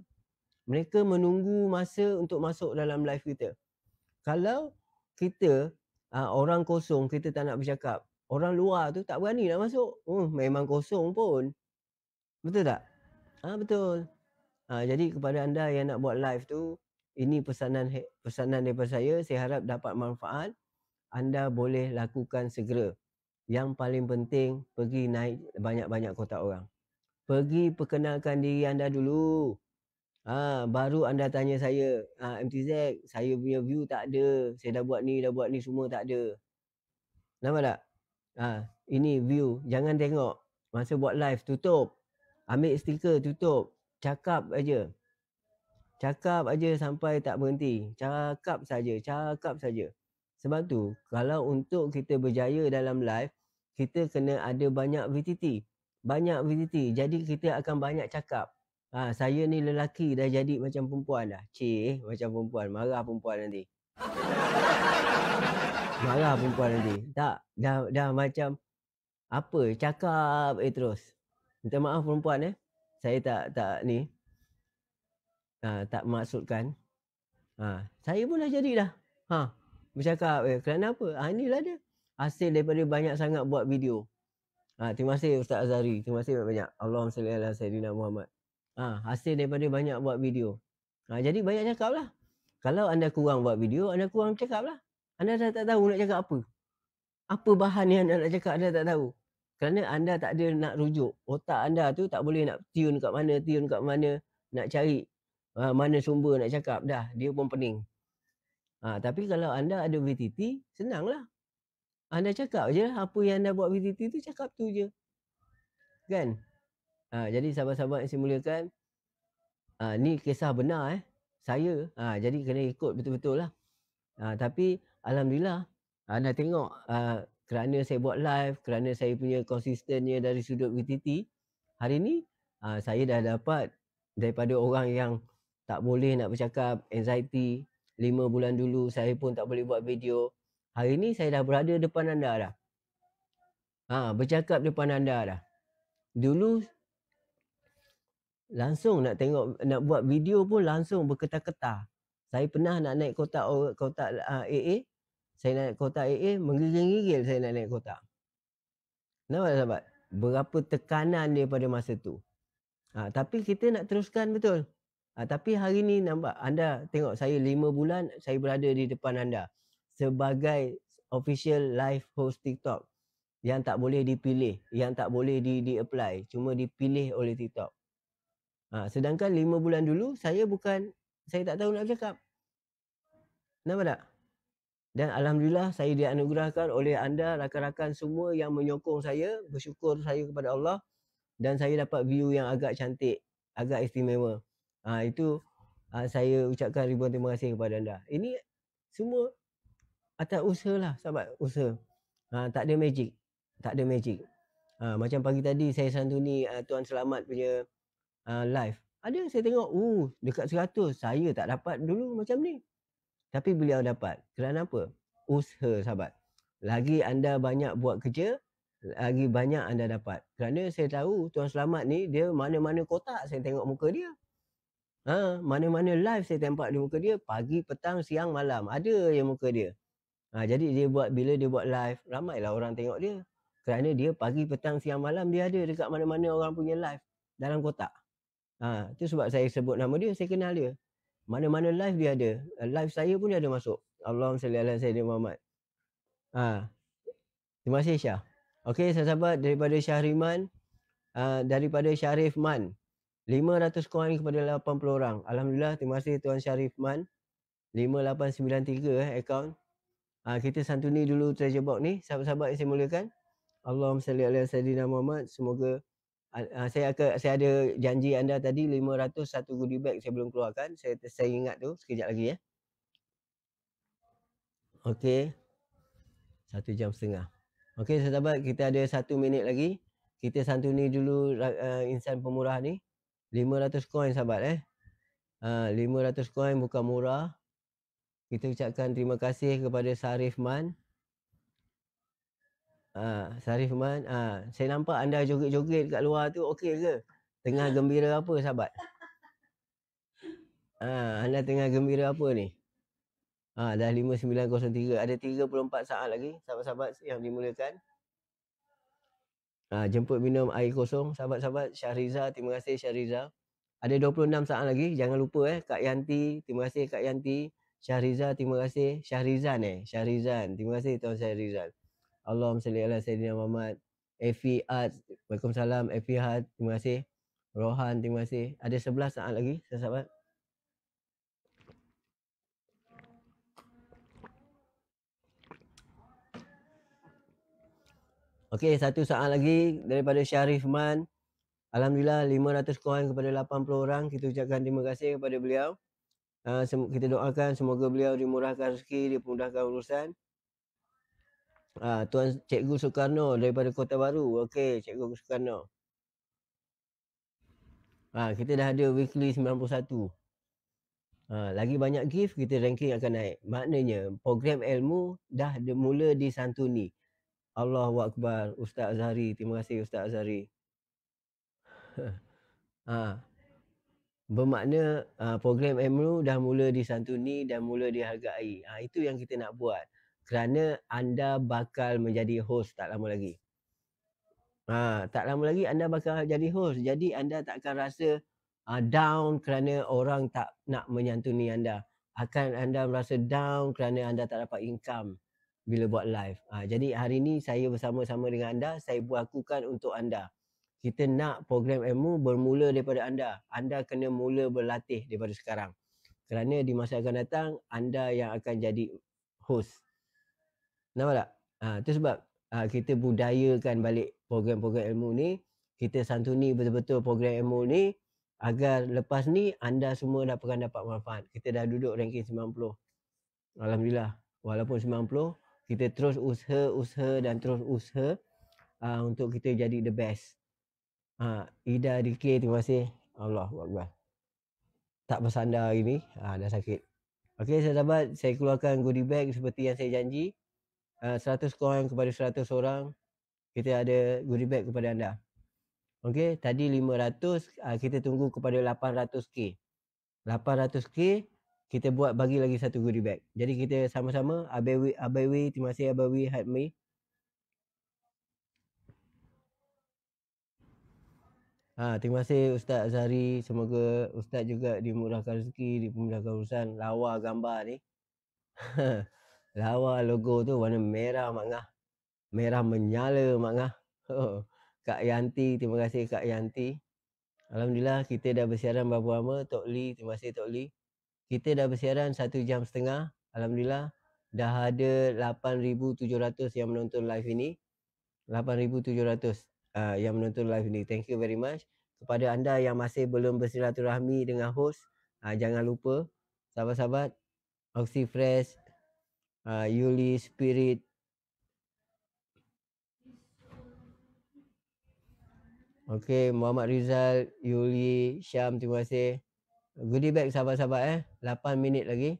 Mereka menunggu masa untuk masuk dalam live kita kalau kita uh, orang kosong kita tak nak bercakap orang luar tu tak berani nak masuk uh, memang kosong pun betul tak ah uh, betul uh, jadi kepada anda yang nak buat live tu ini pesanan pesanan daripada saya saya harap dapat manfaat anda boleh lakukan segera yang paling penting pergi naik banyak-banyak kotak orang pergi perkenalkan diri anda dulu Ha, baru anda tanya saya, ha, ah, MTZ, saya punya view tak ada. Saya dah buat ni, dah buat ni, semua tak ada. Nampak tak? Ha, ini view. Jangan tengok. Masa buat live, tutup. Ambil stiker, tutup. Cakap aja. Cakap aja sampai tak berhenti. Cakap saja, cakap saja. Sebab tu, kalau untuk kita berjaya dalam live, kita kena ada banyak VTT. Banyak VTT. Jadi kita akan banyak cakap. Ha, saya ni lelaki dah jadi macam perempuan dah. Cih, macam perempuan. Marah perempuan nanti. Marah perempuan nanti. Tak, dah, dah macam apa, cakap eh terus. Minta maaf perempuan eh. Saya tak, tak ni. Ha, tak maksudkan. Ha, saya pun dah jadi dah. Ha, bercakap eh. Kerana apa? Ha, inilah dia. Hasil daripada banyak sangat buat video. Ha, terima kasih Ustaz Azari. Terima kasih banyak-banyak. Allahumma salli ala Sayyidina Muhammad ha, hasil daripada banyak buat video. Ha, jadi banyak cakap lah. Kalau anda kurang buat video, anda kurang cakap lah. Anda dah tak tahu nak cakap apa. Apa bahan yang anda nak cakap, anda tak tahu. Kerana anda tak ada nak rujuk. Otak anda tu tak boleh nak tune kat mana, tune kat mana, nak cari ha, mana sumber nak cakap. Dah, dia pun pening. Ha, tapi kalau anda ada VTT, senanglah. Anda cakap je apa yang anda buat VTT tu, cakap tu je. Kan? Ha, jadi sahabat-sahabat yang saya muliakan, ha, ni kisah benar eh. Saya, ha, jadi kena ikut betul-betul lah. Ha, tapi Alhamdulillah, anda tengok ha, kerana saya buat live, kerana saya punya konsistennya dari sudut VTT, hari ni ha, saya dah dapat daripada orang yang tak boleh nak bercakap, anxiety, 5 bulan dulu saya pun tak boleh buat video. Hari ni saya dah berada depan anda dah. Ha, bercakap depan anda dah. Dulu Langsung nak tengok nak buat video pun langsung berketar-ketar. Saya pernah nak naik kotak kotak uh, AA. Saya nak naik kotak AA menggigil-gigil saya nak naik kotak. Nampak tak sahabat? Berapa tekanan dia pada masa tu. Ha, tapi kita nak teruskan betul. Ha, tapi hari ni nampak anda tengok saya lima bulan saya berada di depan anda. Sebagai official live host TikTok. Yang tak boleh dipilih. Yang tak boleh di-apply. Cuma dipilih oleh TikTok. Ha, sedangkan lima bulan dulu saya bukan saya tak tahu nak cakap. Nampak tak? Dan Alhamdulillah saya dianugerahkan oleh anda rakan-rakan semua yang menyokong saya. Bersyukur saya kepada Allah. Dan saya dapat view yang agak cantik. Agak istimewa. Ha, itu ha, saya ucapkan ribuan terima kasih kepada anda. Ini semua atas usaha lah sahabat. Usaha. Ha, tak ada magic. Tak ada magic. Ha, macam pagi tadi saya santuni uh, Tuan Selamat punya uh, live. Ada yang saya tengok, uh, dekat 100, saya tak dapat dulu macam ni. Tapi beliau dapat. Kerana apa? Usaha sahabat. Lagi anda banyak buat kerja, lagi banyak anda dapat. Kerana saya tahu Tuan Selamat ni, dia mana-mana kotak saya tengok muka dia. Ha, mana-mana live saya tempat di muka dia, pagi, petang, siang, malam. Ada yang muka dia. Ha, jadi dia buat bila dia buat live, ramailah orang tengok dia. Kerana dia pagi, petang, siang, malam dia ada dekat mana-mana orang punya live dalam kotak. Ha, itu sebab saya sebut nama dia, saya kenal dia. Mana-mana live dia ada. Eh, live saya pun dia ada masuk. Allahumma salli saya sayyidina Muhammad. Ha. Terima kasih Syah. Okey, sahabat daripada Syahriman uh, ha, daripada Syarif Man. 500 koin kepada 80 orang. Alhamdulillah, terima kasih Tuan Syarif Man. 5893 eh, account. Ha, kita santuni dulu treasure box ni. Sahabat-sahabat yang saya mulakan. Allahumma salli ala sayyidina Muhammad. Semoga Uh, saya akan saya ada janji anda tadi 500 satu goodie bag saya belum keluarkan. Saya saya ingat tu sekejap lagi ya. Okey. Satu jam setengah. Okey sahabat kita ada satu minit lagi. Kita santuni dulu uh, insan pemurah ni. 500 coin sahabat eh. Uh, 500 coin bukan murah. Kita ucapkan terima kasih kepada Sarif Man. Ha, Sarif Man, ha, saya nampak anda joget-joget kat luar tu okey ke? Tengah gembira apa sahabat? Ha, anda tengah gembira apa ni? Ha, dah 5903, ada 34 saat lagi sahabat-sahabat yang dimulakan. Ha, jemput minum air kosong sahabat-sahabat Syahriza, terima kasih Syahriza. Ada 26 saat lagi, jangan lupa eh Kak Yanti, terima kasih Kak Yanti. Syahriza, terima kasih. Syahrizan eh, Syahrizan. Terima kasih Tuan Syahrizan. Allahumma salli ala Sayyidina Muhammad. Efi Ad, Waalaikumsalam. Efi Had, terima kasih. Rohan, terima kasih. Ada sebelas saat lagi, sahabat. Okey, satu saat lagi daripada Syarif Man. Alhamdulillah, 500 koin kepada 80 orang. Kita ucapkan terima kasih kepada beliau. Ah, kita doakan semoga beliau dimurahkan rezeki, dipermudahkan urusan. Ah, Tuan Cikgu Soekarno daripada Kota Baru. Okey, Cikgu Soekarno. Ah, kita dah ada weekly 91. Ah, ha, lagi banyak gift, kita ranking akan naik. Maknanya, program ilmu dah mula disantuni. Allahu Akbar, Ustaz Azhari. Terima kasih Ustaz Azhari. ah, *laughs* bermakna program ilmu dah mula disantuni dan mula dihargai. Ah, itu yang kita nak buat kerana anda bakal menjadi host tak lama lagi. Ha, tak lama lagi anda bakal jadi host. Jadi anda tak akan rasa uh, down kerana orang tak nak menyantuni anda. Akan anda merasa down kerana anda tak dapat income bila buat live. Ha, jadi hari ini saya bersama-sama dengan anda, saya berlakukan untuk anda. Kita nak program emu bermula daripada anda. Anda kena mula berlatih daripada sekarang. Kerana di masa akan datang, anda yang akan jadi host. Nampak tak? Ha, itu sebab ha, kita budayakan balik program-program ilmu ni. Kita santuni betul-betul program ilmu ni agar lepas ni anda semua dapatkan dapat manfaat. Kita dah duduk ranking 90. Alhamdulillah. Walaupun 90, kita terus usaha-usaha dan terus usaha ha, untuk kita jadi the best. Ha, Ida DK, terima kasih. Allah wakbar. Tak bersandar hari ni, ha, dah sakit. Okey, sahabat, saya keluarkan goodie bag seperti yang saya janji uh, 100 coin kepada 100 orang kita ada goodie bag kepada anda Okey, tadi 500 uh, ah, kita tunggu kepada 800k 800k kita buat bagi lagi satu goodie bag jadi kita sama-sama abewi abewi terima kasih abewi help me Ha, terima kasih Ustaz Azhari. Semoga Ustaz juga dimurahkan rezeki, dimurahkan urusan. Lawa gambar ni. *laughs* lawa logo tu warna merah mak ngah. Merah menyala mak ngah. *laughs* Oh, Kak Yanti, terima kasih Kak Yanti. Alhamdulillah kita dah bersiaran berapa lama Tok Li, terima kasih Tok Li. Kita dah bersiaran satu jam setengah. Alhamdulillah dah ada 8,700 yang menonton live ini. 8,700 uh, ah, yang menonton live ini. Thank you very much. Kepada anda yang masih belum bersilaturahmi dengan host, uh, jangan lupa sahabat-sahabat, Oxy Fresh, uh, Yuli Spirit. Okay, Muhammad Rizal, Yuli, Syam, terima kasih. Goodie bag sahabat-sahabat eh. 8 minit lagi.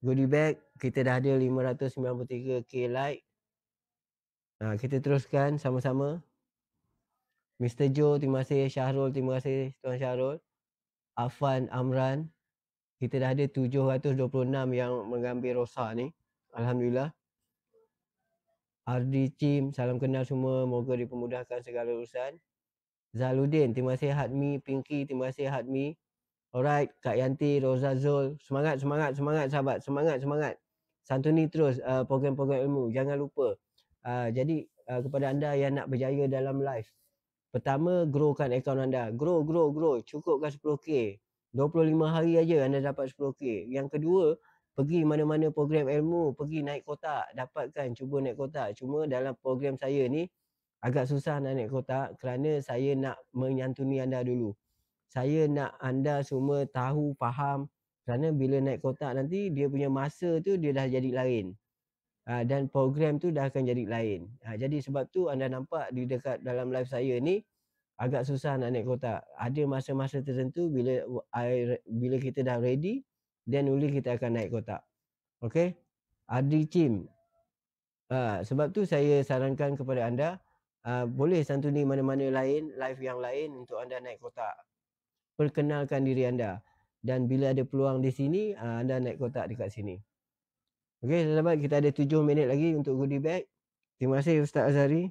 Goodie bag, kita dah ada 593k like. Uh, kita teruskan sama-sama. Mr. Joe, terima kasih. Syahrul, terima kasih. Tuan Syahrul. Afan, Amran. Kita dah ada 726 yang mengambil rosak ni. 726. Alhamdulillah. Ardi Cim. salam kenal semua. Moga dipermudahkan segala urusan. Zaludin, terima kasih Hadmi. Pinky, terima kasih Hadmi. Alright, Kak Yanti, Roza Zul. Semangat, semangat, semangat sahabat. Semangat, semangat. Santuni terus uh, program-program ilmu. Jangan lupa. Uh, jadi, uh, kepada anda yang nak berjaya dalam live. Pertama, growkan akaun anda. Grow, grow, grow. Cukupkan 10K. 25 hari aja anda dapat 10K. Yang kedua, pergi mana-mana program ilmu, pergi naik kotak, dapatkan, cuba naik kotak. Cuma dalam program saya ni agak susah nak naik kotak kerana saya nak menyantuni anda dulu. Saya nak anda semua tahu, faham kerana bila naik kotak nanti dia punya masa tu dia dah jadi lain. Ha, dan program tu dah akan jadi lain. Ha, jadi sebab tu anda nampak di dekat dalam live saya ni agak susah nak naik kotak. Ada masa-masa tertentu bila bila kita dah ready Then only kita akan naik kotak. Okay. Adi Chim. Uh, ah, sebab tu saya sarankan kepada anda. Uh, boleh santuni mana-mana lain. Live yang lain untuk anda naik kotak. Perkenalkan diri anda. Dan bila ada peluang di sini. Uh, anda naik kotak dekat sini. Okay. Selamat. Kita ada tujuh minit lagi untuk goodie bag. Terima kasih Ustaz Azari.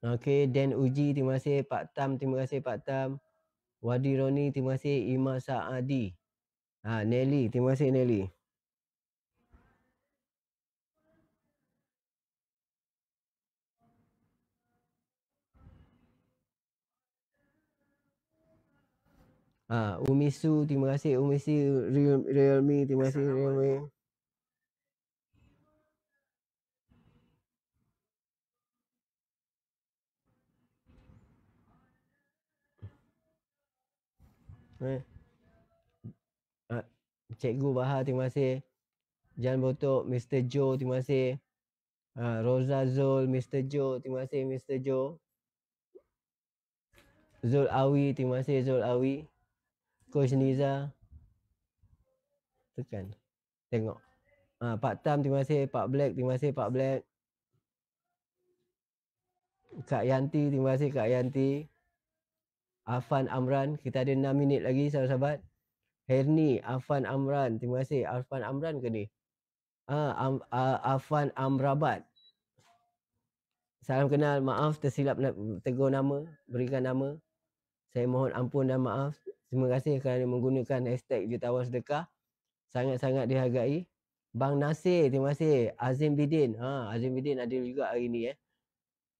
Okay, Dan Uji, terima kasih. Pak Tam, terima kasih Pak Tam. Wadi Roni, terima kasih. Ima Saadi. Ha, Nelly, terima kasih Nelly. Ah, ha, Umisu, terima kasih Umisu Real, Realme, terima kasih Realme. Assalamualaikum. Eh. Ah, Cikgu Baha terima kasih. Jan Botok, Mr. Joe terima kasih. Ah, Rosa Zul, Mr. Joe terima kasih Mr. Joe. Zul Awi terima kasih Zul Awi. Coach Niza. Tekan. Tengok. Ah, Pak Tam terima kasih. Pak Black terima kasih Pak Black. Kak Yanti, terima kasih Kak Yanti. Afan Amran. Kita ada 6 minit lagi sahabat-sahabat. Herni, Afan Amran. Terima kasih. Afan Amran ke ni? Ah, Am, ah, Afan Amrabat. Salam kenal. Maaf tersilap tegur nama. Berikan nama. Saya mohon ampun dan maaf. Terima kasih kerana menggunakan hashtag Jutawan Sedekah. Sangat-sangat dihargai. Bang Nasir, terima kasih. Azim Bidin. Ha, Azim Bidin ada juga hari ni eh.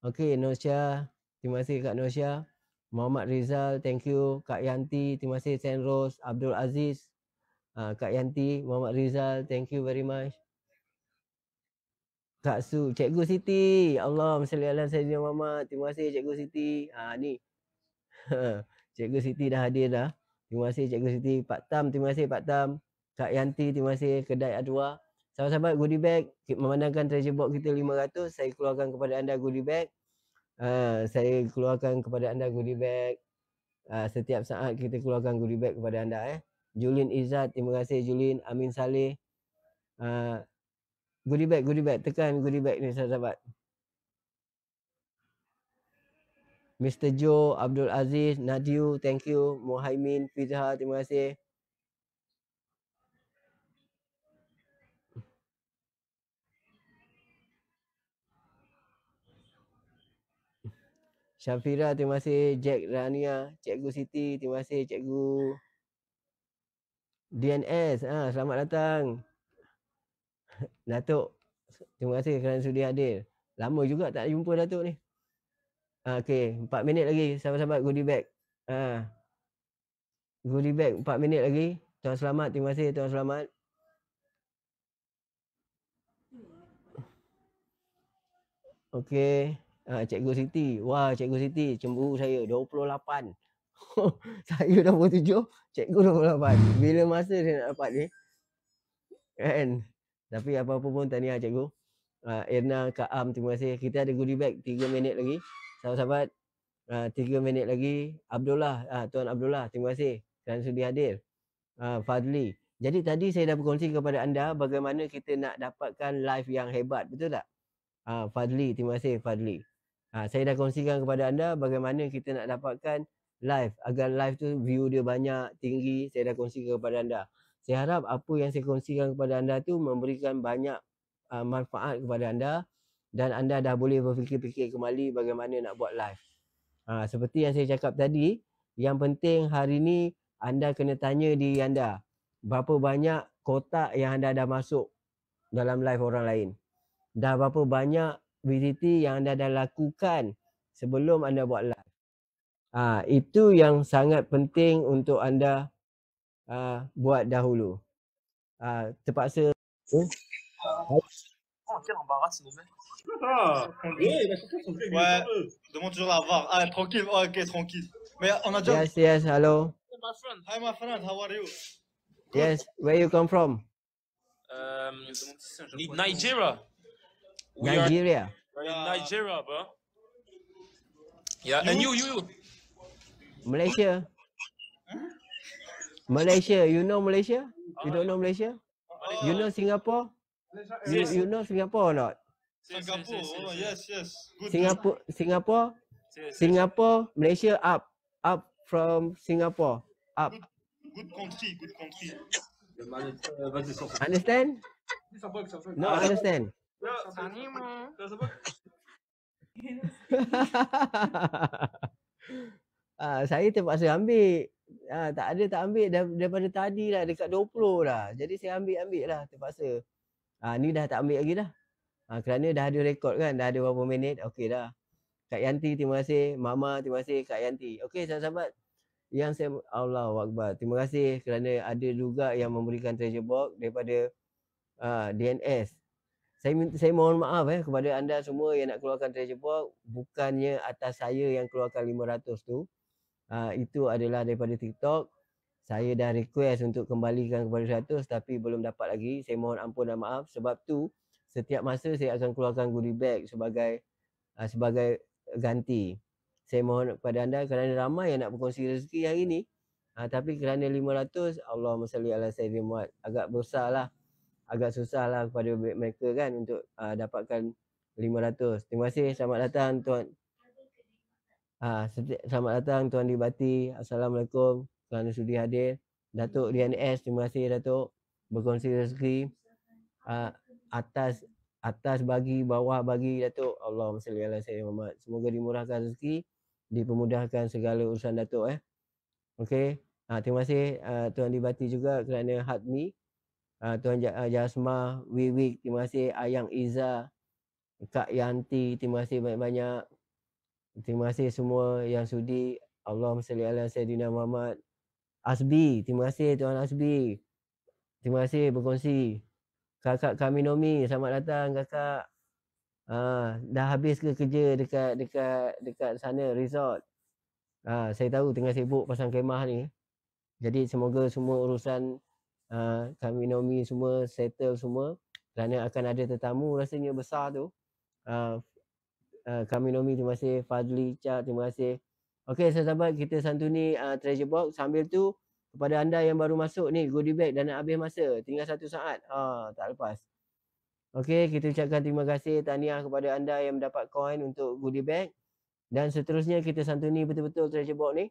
Okey, Nosya. Terima kasih Kak Nosya. Muhammad Rizal, thank you. Kak Yanti, terima kasih. Sen Rose, Abdul Aziz, uh, Kak Yanti, Muhammad Rizal, thank you very much. Kak Su, Cikgu Siti, ya Allah, Masalli Allah, saya Sayyidina Muhammad, terima kasih Cikgu Siti. Ha, ni, *laughs* Cikgu Siti dah hadir dah. Terima kasih Cikgu Siti. Pak Tam, terima kasih Pak Tam. Kak Yanti, terima kasih. Kedai Adwa. Sahabat-sahabat, goodie bag. Memandangkan treasure box kita 500, saya keluarkan kepada anda goodie bag. Uh, saya keluarkan kepada anda goodie bag. Uh, setiap saat kita keluarkan goodie bag kepada anda eh. Julin Izzat, terima kasih Julin. Amin Saleh. Uh, goodie bag, goodie bag. Tekan goodie bag ni sahabat-sahabat. Mr. Joe, Abdul Aziz, Nadiu, thank you. Mohaimin Fizha, terima kasih. Shafira, terima kasih Jack Rania Cikgu Siti terima kasih Cikgu DNS ah ha, selamat datang *laughs* Datuk terima kasih kerana sudi hadir lama juga tak jumpa Datuk ni ha, ah, Okay empat minit lagi sahabat-sahabat goodie bag ah ha. goodie bag empat minit lagi tuan selamat terima kasih tuan selamat Okay. Ha, Cikgu Siti. Wah, Cikgu Siti cemburu saya 28. *laughs* saya 27, Cikgu 28. Bila masa saya nak dapat ni? Kan? Tapi apa-apa pun tahniah Cikgu. Uh, ah, Erna, Kak Am, terima kasih. Kita ada goodie bag 3 minit lagi. Sahabat-sahabat, uh, ah, 3 minit lagi. Abdullah, uh, Tuan Abdullah, terima kasih kerana sudi hadir. Uh, Fadli. Jadi tadi saya dah berkongsi kepada anda bagaimana kita nak dapatkan live yang hebat. Betul tak? Uh, Fadli, terima kasih Fadli. Ha, saya dah kongsikan kepada anda bagaimana kita nak dapatkan live agar live tu view dia banyak, tinggi. Saya dah kongsikan kepada anda. Saya harap apa yang saya kongsikan kepada anda tu memberikan banyak uh, manfaat kepada anda dan anda dah boleh berfikir-fikir kembali bagaimana nak buat live. Ha, seperti yang saya cakap tadi, yang penting hari ni anda kena tanya diri anda berapa banyak kotak yang anda dah masuk dalam live orang lain. Dah berapa banyak aktiviti yang anda dah lakukan sebelum anda buat live. Ha, itu yang sangat penting untuk anda ha, buat dahulu. Ha, terpaksa. Oh, Yes, yes, hello. Hi, my friend, how are you? Yes, where you come from? Um, Nigeria. We Nigeria. Are, in uh, Nigeria, bro. Yeah, and you, you. Malaysia. Malaysia, you know Malaysia? You don't know Malaysia? Uh, you know Singapore? You, you know Singapore or not? Singapore, oh, yes, yes. Good Singapore, Singapore, Singapore, Malaysia up, up from Singapore, up. Good, good country, good country. Uh, understand? No, understand. anime. *laughs* Ah, saya terpaksa ambil. Ah, tak ada tak ambil dah, daripada tadi lah dekat 20 dah. Jadi saya ambil-ambil lah terpaksa. Ah, ni dah tak ambil lagi dah. Ha, kerana dah ada rekod kan, dah ada beberapa minit, okey dah. Kak Yanti, terima kasih. Mama, terima kasih Kak Yanti. Okey, sahabat-sahabat. Yang saya, Allah wakbar. Terima kasih kerana ada juga yang memberikan treasure box daripada uh, ah, DNS saya saya mohon maaf eh kepada anda semua yang nak keluarkan treasure box bukannya atas saya yang keluarkan 500 tu uh, itu adalah daripada TikTok saya dah request untuk kembalikan kepada 100 tapi belum dapat lagi saya mohon ampun dan maaf sebab tu setiap masa saya akan keluarkan goodie bag sebagai uh, sebagai ganti saya mohon kepada anda kerana ramai yang nak berkongsi rezeki hari ni uh, tapi kerana 500 Allah salli ala sayyidina Muhammad agak bersalah agak susah lah kepada mereka kan untuk uh, dapatkan 500. Terima kasih. Selamat datang Tuan. Uh, selamat datang Tuan Dibati. Assalamualaikum. Kerana sudi hadir. Datuk Rian S. Terima kasih Datuk. Berkongsi rezeki. Uh, atas atas bagi bawah bagi Datuk. Allah masya Allah saya Muhammad. Semoga dimurahkan rezeki. Dipermudahkan segala urusan Datuk eh. Okey. Uh, terima kasih uh, Tuan Dibati juga kerana hadmi uh, Tuan ah, Jasma, Wiwi, terima kasih Ayang Iza, Kak Yanti, terima kasih banyak-banyak. Terima kasih semua yang sudi. Allah salli ala sayyidina Muhammad. Asbi, terima kasih Tuan Asbi. Terima kasih berkongsi. Kakak kami Nomi, selamat datang kakak. Ah, dah habis ke kerja dekat dekat dekat sana resort. Ah, saya tahu tengah sibuk pasang kemah ni. Jadi semoga semua urusan Ah, kami Nomi semua settle semua kerana akan ada tetamu rasanya besar tu. Uh, ah, uh, ah, kami Nomi terima kasih Fadli Chak terima kasih. Okey sahabat kita santuni uh, treasure box sambil tu kepada anda yang baru masuk ni goodie bag dan nak habis masa tinggal satu saat. Ha uh, tak lepas. Okey kita ucapkan terima kasih tahniah kepada anda yang mendapat coin untuk goodie bag dan seterusnya kita santuni betul-betul treasure box ni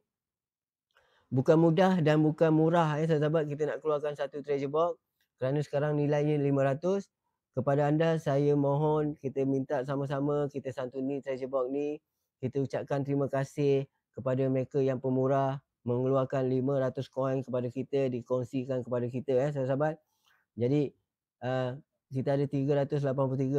bukan mudah dan bukan murah ya eh, sahabat kita nak keluarkan satu treasure box kerana sekarang nilainya 500 kepada anda saya mohon kita minta sama-sama kita santuni treasure box ni kita ucapkan terima kasih kepada mereka yang pemurah mengeluarkan 500 koin kepada kita dikongsikan kepada kita ya eh, sahabat jadi uh, kita ada 383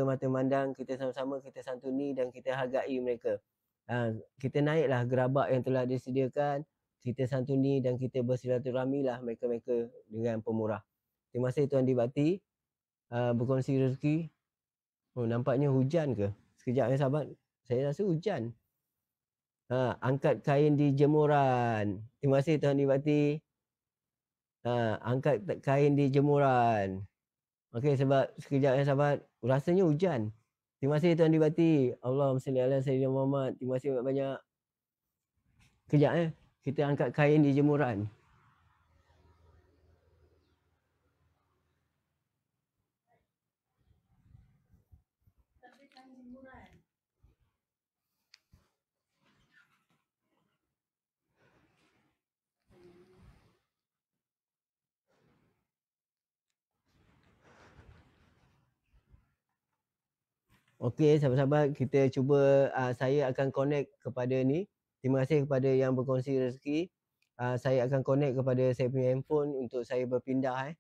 mata mandang kita sama-sama kita santuni dan kita hargai mereka uh, kita naiklah gerabak yang telah disediakan kita santuni dan kita bersilaturahmi lah mereka-mereka dengan pemurah. Terima kasih Tuan Dibati uh, berkongsi rezeki. Oh nampaknya hujan ke? Sekejap ya sahabat. Saya rasa hujan. Ha, angkat kain di jemuran. Terima kasih Tuan Dibati. Ha, angkat kain di jemuran. Okey sebab sekejap ya sahabat. Rasanya hujan. Terima kasih Tuan Dibati. Allahumma salli ala sayyidina Muhammad. Terima kasih banyak-banyak. Kejap eh kita angkat kain di jemuran. Okey, sahabat-sahabat, kita cuba uh, saya akan connect kepada ni. Terima kasih kepada yang berkongsi rezeki. Uh, saya akan connect kepada saya punya handphone untuk saya berpindah eh.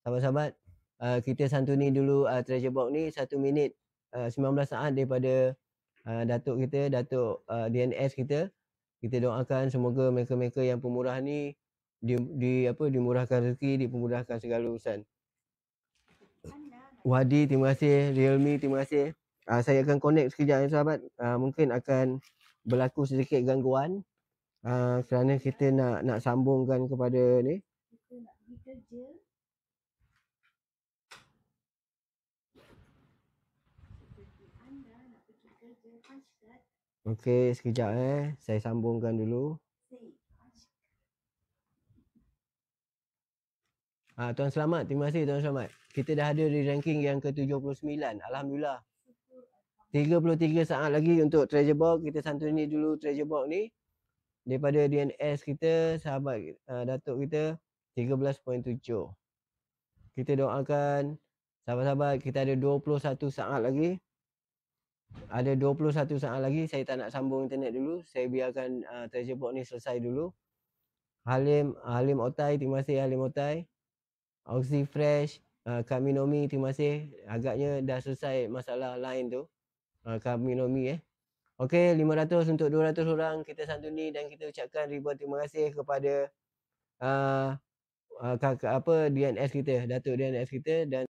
Sahabat-sahabat, uh, kita santuni dulu uh, treasure box ni 1 minit uh, 19 saat daripada uh, datuk kita, datuk uh, DNS kita. Kita doakan semoga mereka-mereka yang pemurah ni di, di apa dimurahkan rezeki, dipermudahkan segala urusan. Wadi, terima kasih. Realme, terima kasih. Uh, saya akan connect sekejap eh, sahabat. Uh, mungkin akan berlaku sedikit gangguan uh, kerana kita nak nak sambungkan kepada ni kita kerja Okey, sekejap eh. Saya sambungkan dulu. Ah, Tuan Selamat, terima kasih Tuan Selamat. Kita dah ada di ranking yang ke-79. Alhamdulillah. 33 saat lagi untuk treasure box kita santuni dulu treasure box ni daripada DNS kita sahabat uh, datuk kita 13.7 kita doakan sahabat-sahabat kita ada 21 saat lagi ada 21 saat lagi saya tak nak sambung internet dulu saya biarkan uh, treasure box ni selesai dulu Halim Halim Otai terima kasih Halim Otai Oxy Fresh uh, eh, Kaminomi terima kasih agaknya dah selesai masalah lain tu Ah, kami Nomi eh. Okey 500 untuk 200 orang kita santuni dan kita ucapkan ribuan terima kasih kepada uh, ah, uh, ah, kakak apa DNS kita, Datuk DNS kita dan